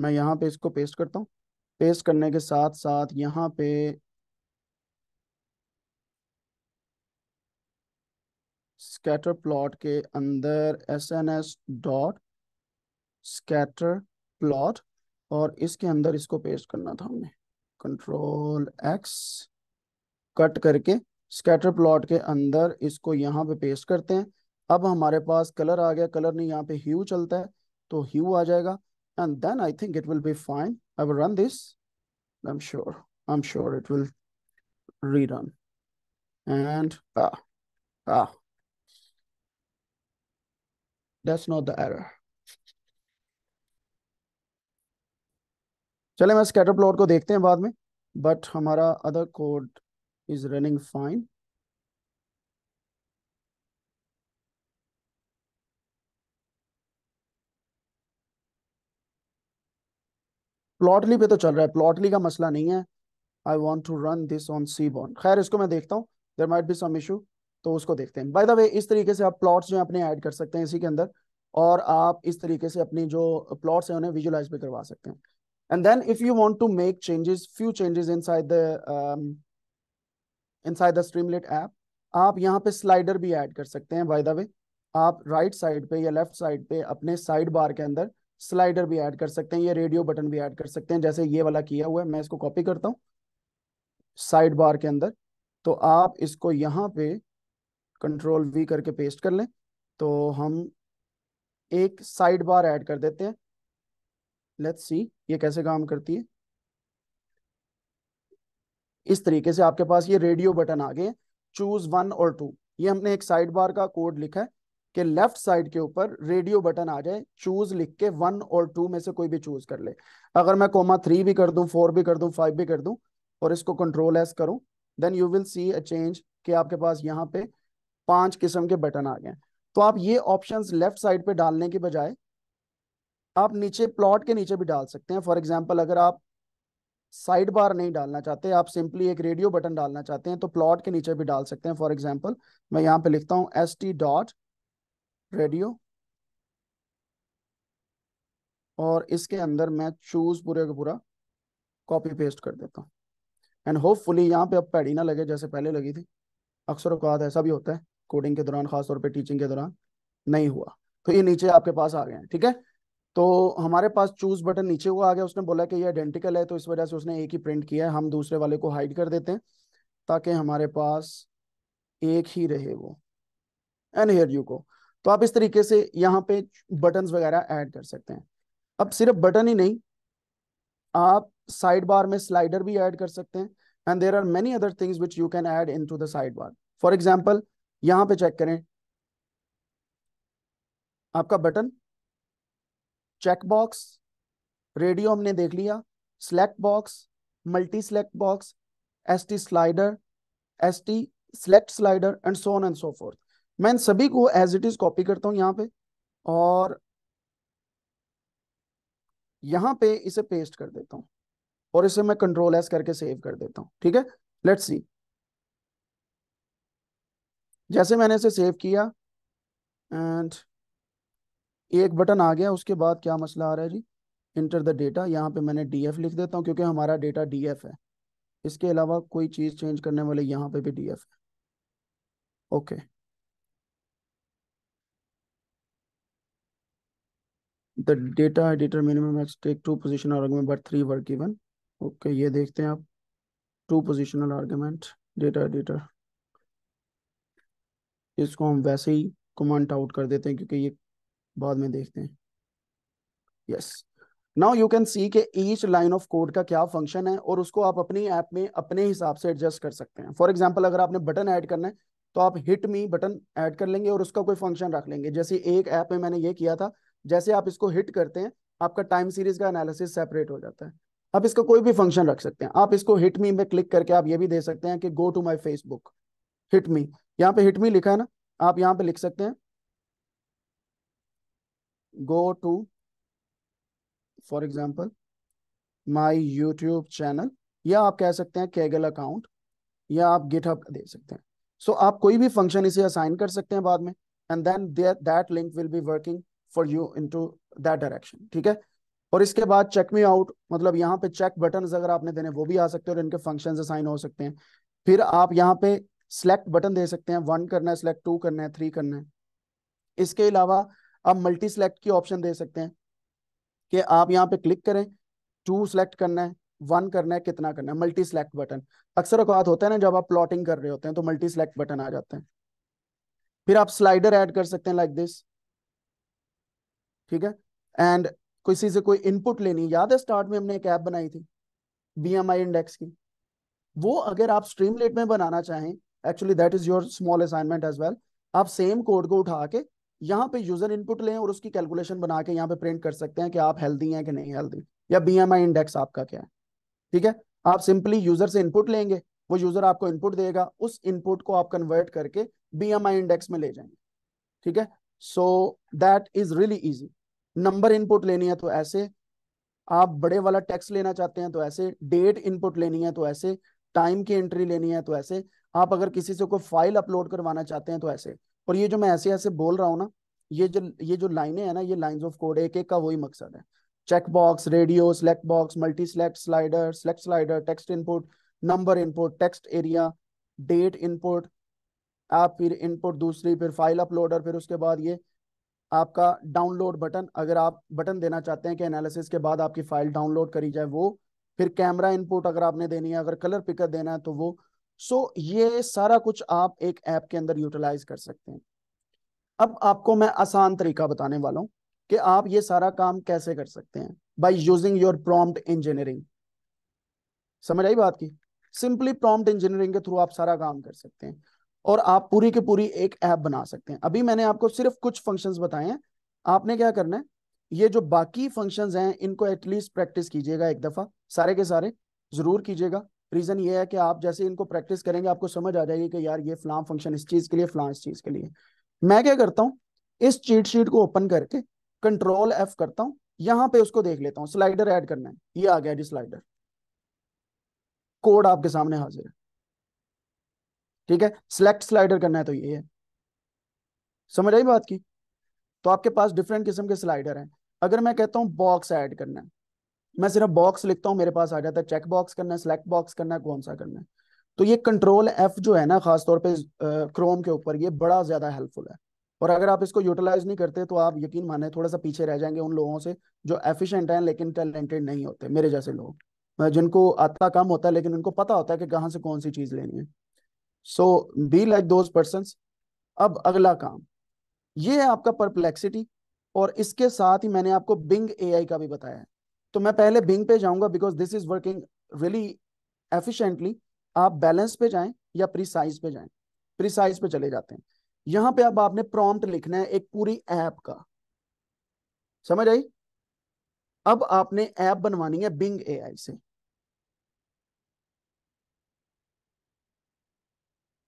मैं यहाँ पे इसको पेस्ट करता हूँ पेस्ट करने के साथ साथ यहाँ पे स्कैटर प्लॉट के अंदर S N S dot scatter plot और इसके अंदर इसको पेस्ट करना था हमने कंट्रोल एक्स कट करके स्कैटर प्लॉट के अंदर इसको यहाँ पे पेस्ट करते हैं अब हमारे पास कलर आ गया कलर नहीं यहाँ पे ह्यू चलता है तो ह्यू आ जाएगा and then I think it will be fine I will run this I am sure I am sure it will rerun and That's not the error. चले मैं स्कैटर प्लॉट को देखते हैं बाद में बट हमारा other code is running fine plotly पे तो चल रहा है प्लॉटली का मसला नहीं है I want to run this on seaborn खैर इसको मैं देखता हूँ there might be some issue तो उसको देखते हैं बाय द वे इस तरीके से आप प्लॉट्स जो है अपने ऐड कर सकते हैं इसी के अंदर और आप इस तरीके से अपनी जो प्लॉट्स हैं उन्हें विजुलाइज भी करवा सकते हैं and then if you want to make changes few changes inside the um, inside the streamlit app आप यहाँ पे स्लाइडर भी ऐड कर सकते हैं बाय द वे आप राइट right साइड पे या लेफ्ट साइड पे अपने साइड बार के अंदर स्लाइडर भी ऐड कर सकते हैं या रेडियो बटन भी ऐड कर सकते हैं जैसे ये वाला किया हुआ है मैं इसको कॉपी करता हूँ साइड बार के अंदर तो आप इसको यहाँ पे कंट्रोल वी करके पेस्ट कर लें तो हम एक साइड बार ऐड कर देते हैं लेट्स सी ये कैसे काम करती है इस तरीके से आपके पास ये रेडियो बटन आ गए चूज वन और टू ये हमने एक साइड बार का कोड लिखा है कि लेफ्ट साइड के ऊपर रेडियो बटन आ जाए चूज लिख के वन और टू में से कोई भी चूज कर ले अगर मैं कोमा थ्री भी कर दूं फोर भी कर दूं फाइव भी कर दूं और इसको कंट्रोल एस करूं then you will see a change कि आपके पास यहाँ पे पांच किस्म के बटन आ गए तो आप ये ऑप्शंस लेफ्ट साइड पे डालने के बजाय आप नीचे प्लॉट के नीचे भी डाल सकते हैं फॉर एग्जाम्पल अगर आप साइड बार नहीं डालना चाहते आप सिंपली एक रेडियो बटन डालना चाहते हैं तो प्लॉट के नीचे भी डाल सकते हैं फॉर एग्जाम्पल मैं यहाँ पे लिखता हूँ एस टी डॉट रेडियो और इसके अंदर मैं चूज पूरे का पूरा कॉपी पेस्ट कर देता हूँ एंड होपफुली यहाँ पे अब पैड़ी ना लगे जैसे पहले लगी थी अक्सर अवकात ऐसा भी होता है कोडिंग के दौरान खासतौर पर टीचिंग के दौरान नहीं हुआ तो ये नीचे आपके पास आ गए हैं ठीक है तो हमारे पास चूज बटन नीचे हुआ आ गया उसने बोला कि ये आइडेंटिकल है तो इस वजह से उसने एक ही प्रिंट किया है हम दूसरे वाले को हाइड कर देते हैं ताकि हमारे पास एक ही रहे वो एंड हेयर यू को तो आप इस तरीके से यहाँ पे बटन वगैरह ऐड कर सकते हैं अब सिर्फ बटन ही नहीं आप साइड बार में स्लाइडर भी ऐड कर सकते हैं and there are many other things which you can add into the sidebar for example यहां पे चेक करें आपका बटन चेक बॉक्स रेडियो हमने देख लिया select box multi select box S T slider S T select slider and so on and so forth मैं इन सभी को एज इट इज कॉपी करता हूँ यहाँ पे और यहां पे इसे पेस्ट कर देता हूं और इसे मैं कंट्रोल एस करके सेव कर देता हूँ ठीक है लेट्स सी जैसे मैंने इसे सेव किया एंड एक बटन आ गया उसके बाद क्या मसला आ रहा है जी इंटर द डेटा यहाँ पे मैंने डी लिख देता हूँ क्योंकि हमारा डेटा डी है इसके अलावा कोई चीज़ चेंज करने वाले यहाँ पे भी डी है okay the data editor minimum take two positional argument but three work even okay ये देखते हैं आप two positional argument data editor इसको हम वैसे ही कमेंट आउट कर देते हैं क्योंकि ये बाद में देखते हैं yes now you can see के ईच लाइन ऑफ कोड का क्या फंक्शन है और उसको आप अपनी ऐप में अपने हिसाब से एडजस्ट कर सकते हैं फॉर एग्जाम्पल अगर आपने बटन ऐड करना है तो आप हिट मी बटन ऐड कर लेंगे और उसका कोई फंक्शन रख लेंगे जैसे एक ऐप में मैंने ये किया था जैसे आप इसको हिट करते हैं आपका टाइम सीरीज का एनालिसिस सेपरेट हो जाता है आप इसका कोई भी फंक्शन रख सकते हैं आप इसको हिट मी में क्लिक करके आप ये भी दे सकते हैं कि go to my Facebook hit me यहाँ पे हिट मी लिखा है ना आप यहाँ पे लिख सकते हैं go to for example my YouTube channel या आप कह सकते हैं कैगल अकाउंट या आप गिटहब दे सकते हैं सो so, आप कोई भी फंक्शन इसे असाइन कर सकते हैं बाद में and then that link will be working for you into that direction ठीक है और इसके बाद चेक मी आउट मतलब यहाँ पे चेक बटन अगर आपने देने वो भी आ सकते हैं और इनके फंक्शन असाइन हो सकते हैं फिर आप यहाँ पे सेलेक्ट बटन दे सकते हैं वन करना है सिलेक्ट टू करना है थ्री करना है इसके अलावा आप मल्टी सेलेक्ट की ऑप्शन दे सकते हैं कि आप यहाँ पे क्लिक करें टू सेलेक्ट करना है वन करना है कितना करना है मल्टी सेलेक्ट बटन अक्सर अकात होता है ना जब आप प्लॉटिंग कर रहे होते हैं तो मल्टी सेलेक्ट बटन आ जाते हैं फिर आप स्लाइडर ऐड कर सकते हैं लाइक दिस ठीक है एंड किसी से कोई इनपुट लेनी याद है स्टार्ट में हमने एक ऐप बनाई थी बी इंडेक्स की वो अगर आप स्ट्रीम में बनाना चाहें actually that is your small assignment as well आप सेम कोड को उठा के यहाँ पे यूजर इनपुट लें और उसकी कैलकुलेशन बना के यहाँ पे प्रिंट कर सकते हैं कि आप हेल्दी हैं कि नहीं हेल्दी या बी इंडेक्स आपका क्या है ठीक है आप सिंपली यूजर से इनपुट लेंगे वो यूजर आपको इनपुट देगा उस इनपुट को आप कन्वर्ट करके बी इंडेक्स में ले जाएंगे ठीक है so that is really easy number input लेनी है तो ऐसे आप बड़े वाला टेक्स्ट लेना चाहते हैं तो ऐसे डेट इनपुट लेनी है तो ऐसे टाइम की एंट्री लेनी है तो ऐसे आप अगर किसी से कोई फाइल अपलोड करवाना चाहते हैं तो ऐसे और ये जो मैं ऐसे ऐसे बोल रहा हूँ ना ये जो ये जो लाइनें है ना ये लाइन ऑफ कोड एक एक का वही मकसद है check box radio select box multi select slider select slider text input number input text area date input आप फिर इनपुट दूसरी फिर फाइल अपलोडर फिर उसके बाद ये आपका डाउनलोड बटन अगर आप बटन देना चाहते हैं कि एनालिसिस के बाद आपकी फाइल डाउनलोड करी जाए वो फिर कैमरा इनपुट अगर आपने देनी है अगर कलर पिकर देना है तो वो सो so, ये सारा कुछ आप एक ऐप के अंदर यूटिलाइज कर सकते हैं अब आपको मैं आसान तरीका बताने वाला हूं कि आप ये सारा काम कैसे कर सकते हैं by using your prompt engineering समझ आई बात की सिंपली प्रॉम्प्ट इंजीनियरिंग के थ्रू आप सारा काम कर सकते हैं और आप पूरी की पूरी एक ऐप बना सकते हैं अभी मैंने आपको सिर्फ कुछ फंक्शन बताए हैं आपने क्या करना है ये जो बाकी फंक्शंस हैं इनको एटलीस्ट प्रैक्टिस कीजिएगा एक दफा सारे के सारे जरूर कीजिएगा रीज़न ये है कि आप जैसे इनको प्रैक्टिस करेंगे आपको समझ आ जाएगी कि यार ये फ्लाम फंक्शन इस चीज़ के लिए फ्लाम इस चीज़ के लिए मैं क्या करता हूँ इस चीट शीट को ओपन करके कंट्रोल एफ करता हूँ यहाँ पे उसको देख लेता हूँ स्लाइडर ऐड करना है ये आ गया जी स्लाइडर कोड आपके सामने हाजिर है ठीक है सिलेक्ट स्लाइडर करना है तो ये है समझ आई बात की तो आपके पास डिफरेंट किस्म के स्लाइडर हैं अगर मैं कहता हूँ बॉक्स ऐड करना है मैं सिर्फ बॉक्स लिखता हूँ मेरे पास आ जाता है चेक बॉक्स करना है सिलेक्ट बॉक्स करना है कौन सा करना है तो ये कंट्रोल एफ जो है ना खासतौर पे क्रोम के ऊपर ये बड़ा ज्यादा हेल्पफुल है और अगर आप इसको यूटिलाइज नहीं करते तो आप यकीन माने थोड़ा सा पीछे रह जाएंगे उन लोगों से जो एफिशिएंट हैं लेकिन टैलेंटेड नहीं होते मेरे जैसे लोग जिनको आता कम होता है लेकिन उनको पता होता है कि कहाँ से कौन सी चीज लेनी है so be like those person अब अगला काम ये है आपका परप्लेक्सिटी और इसके साथ ही मैंने आपको बिंग ए का भी बताया तो मैं पहले बिंग पे जाऊंगा because this is working really efficiently आप बैलेंस पे जाएं या प्रिसाइज पे जाएं प्रिसाइज पे चले जाते हैं यहां पे अब आपने प्रॉम्प्ट लिखना है एक पूरी ऐप का समझ आई अब आपने ऐप बनवानी है बिंग एआई से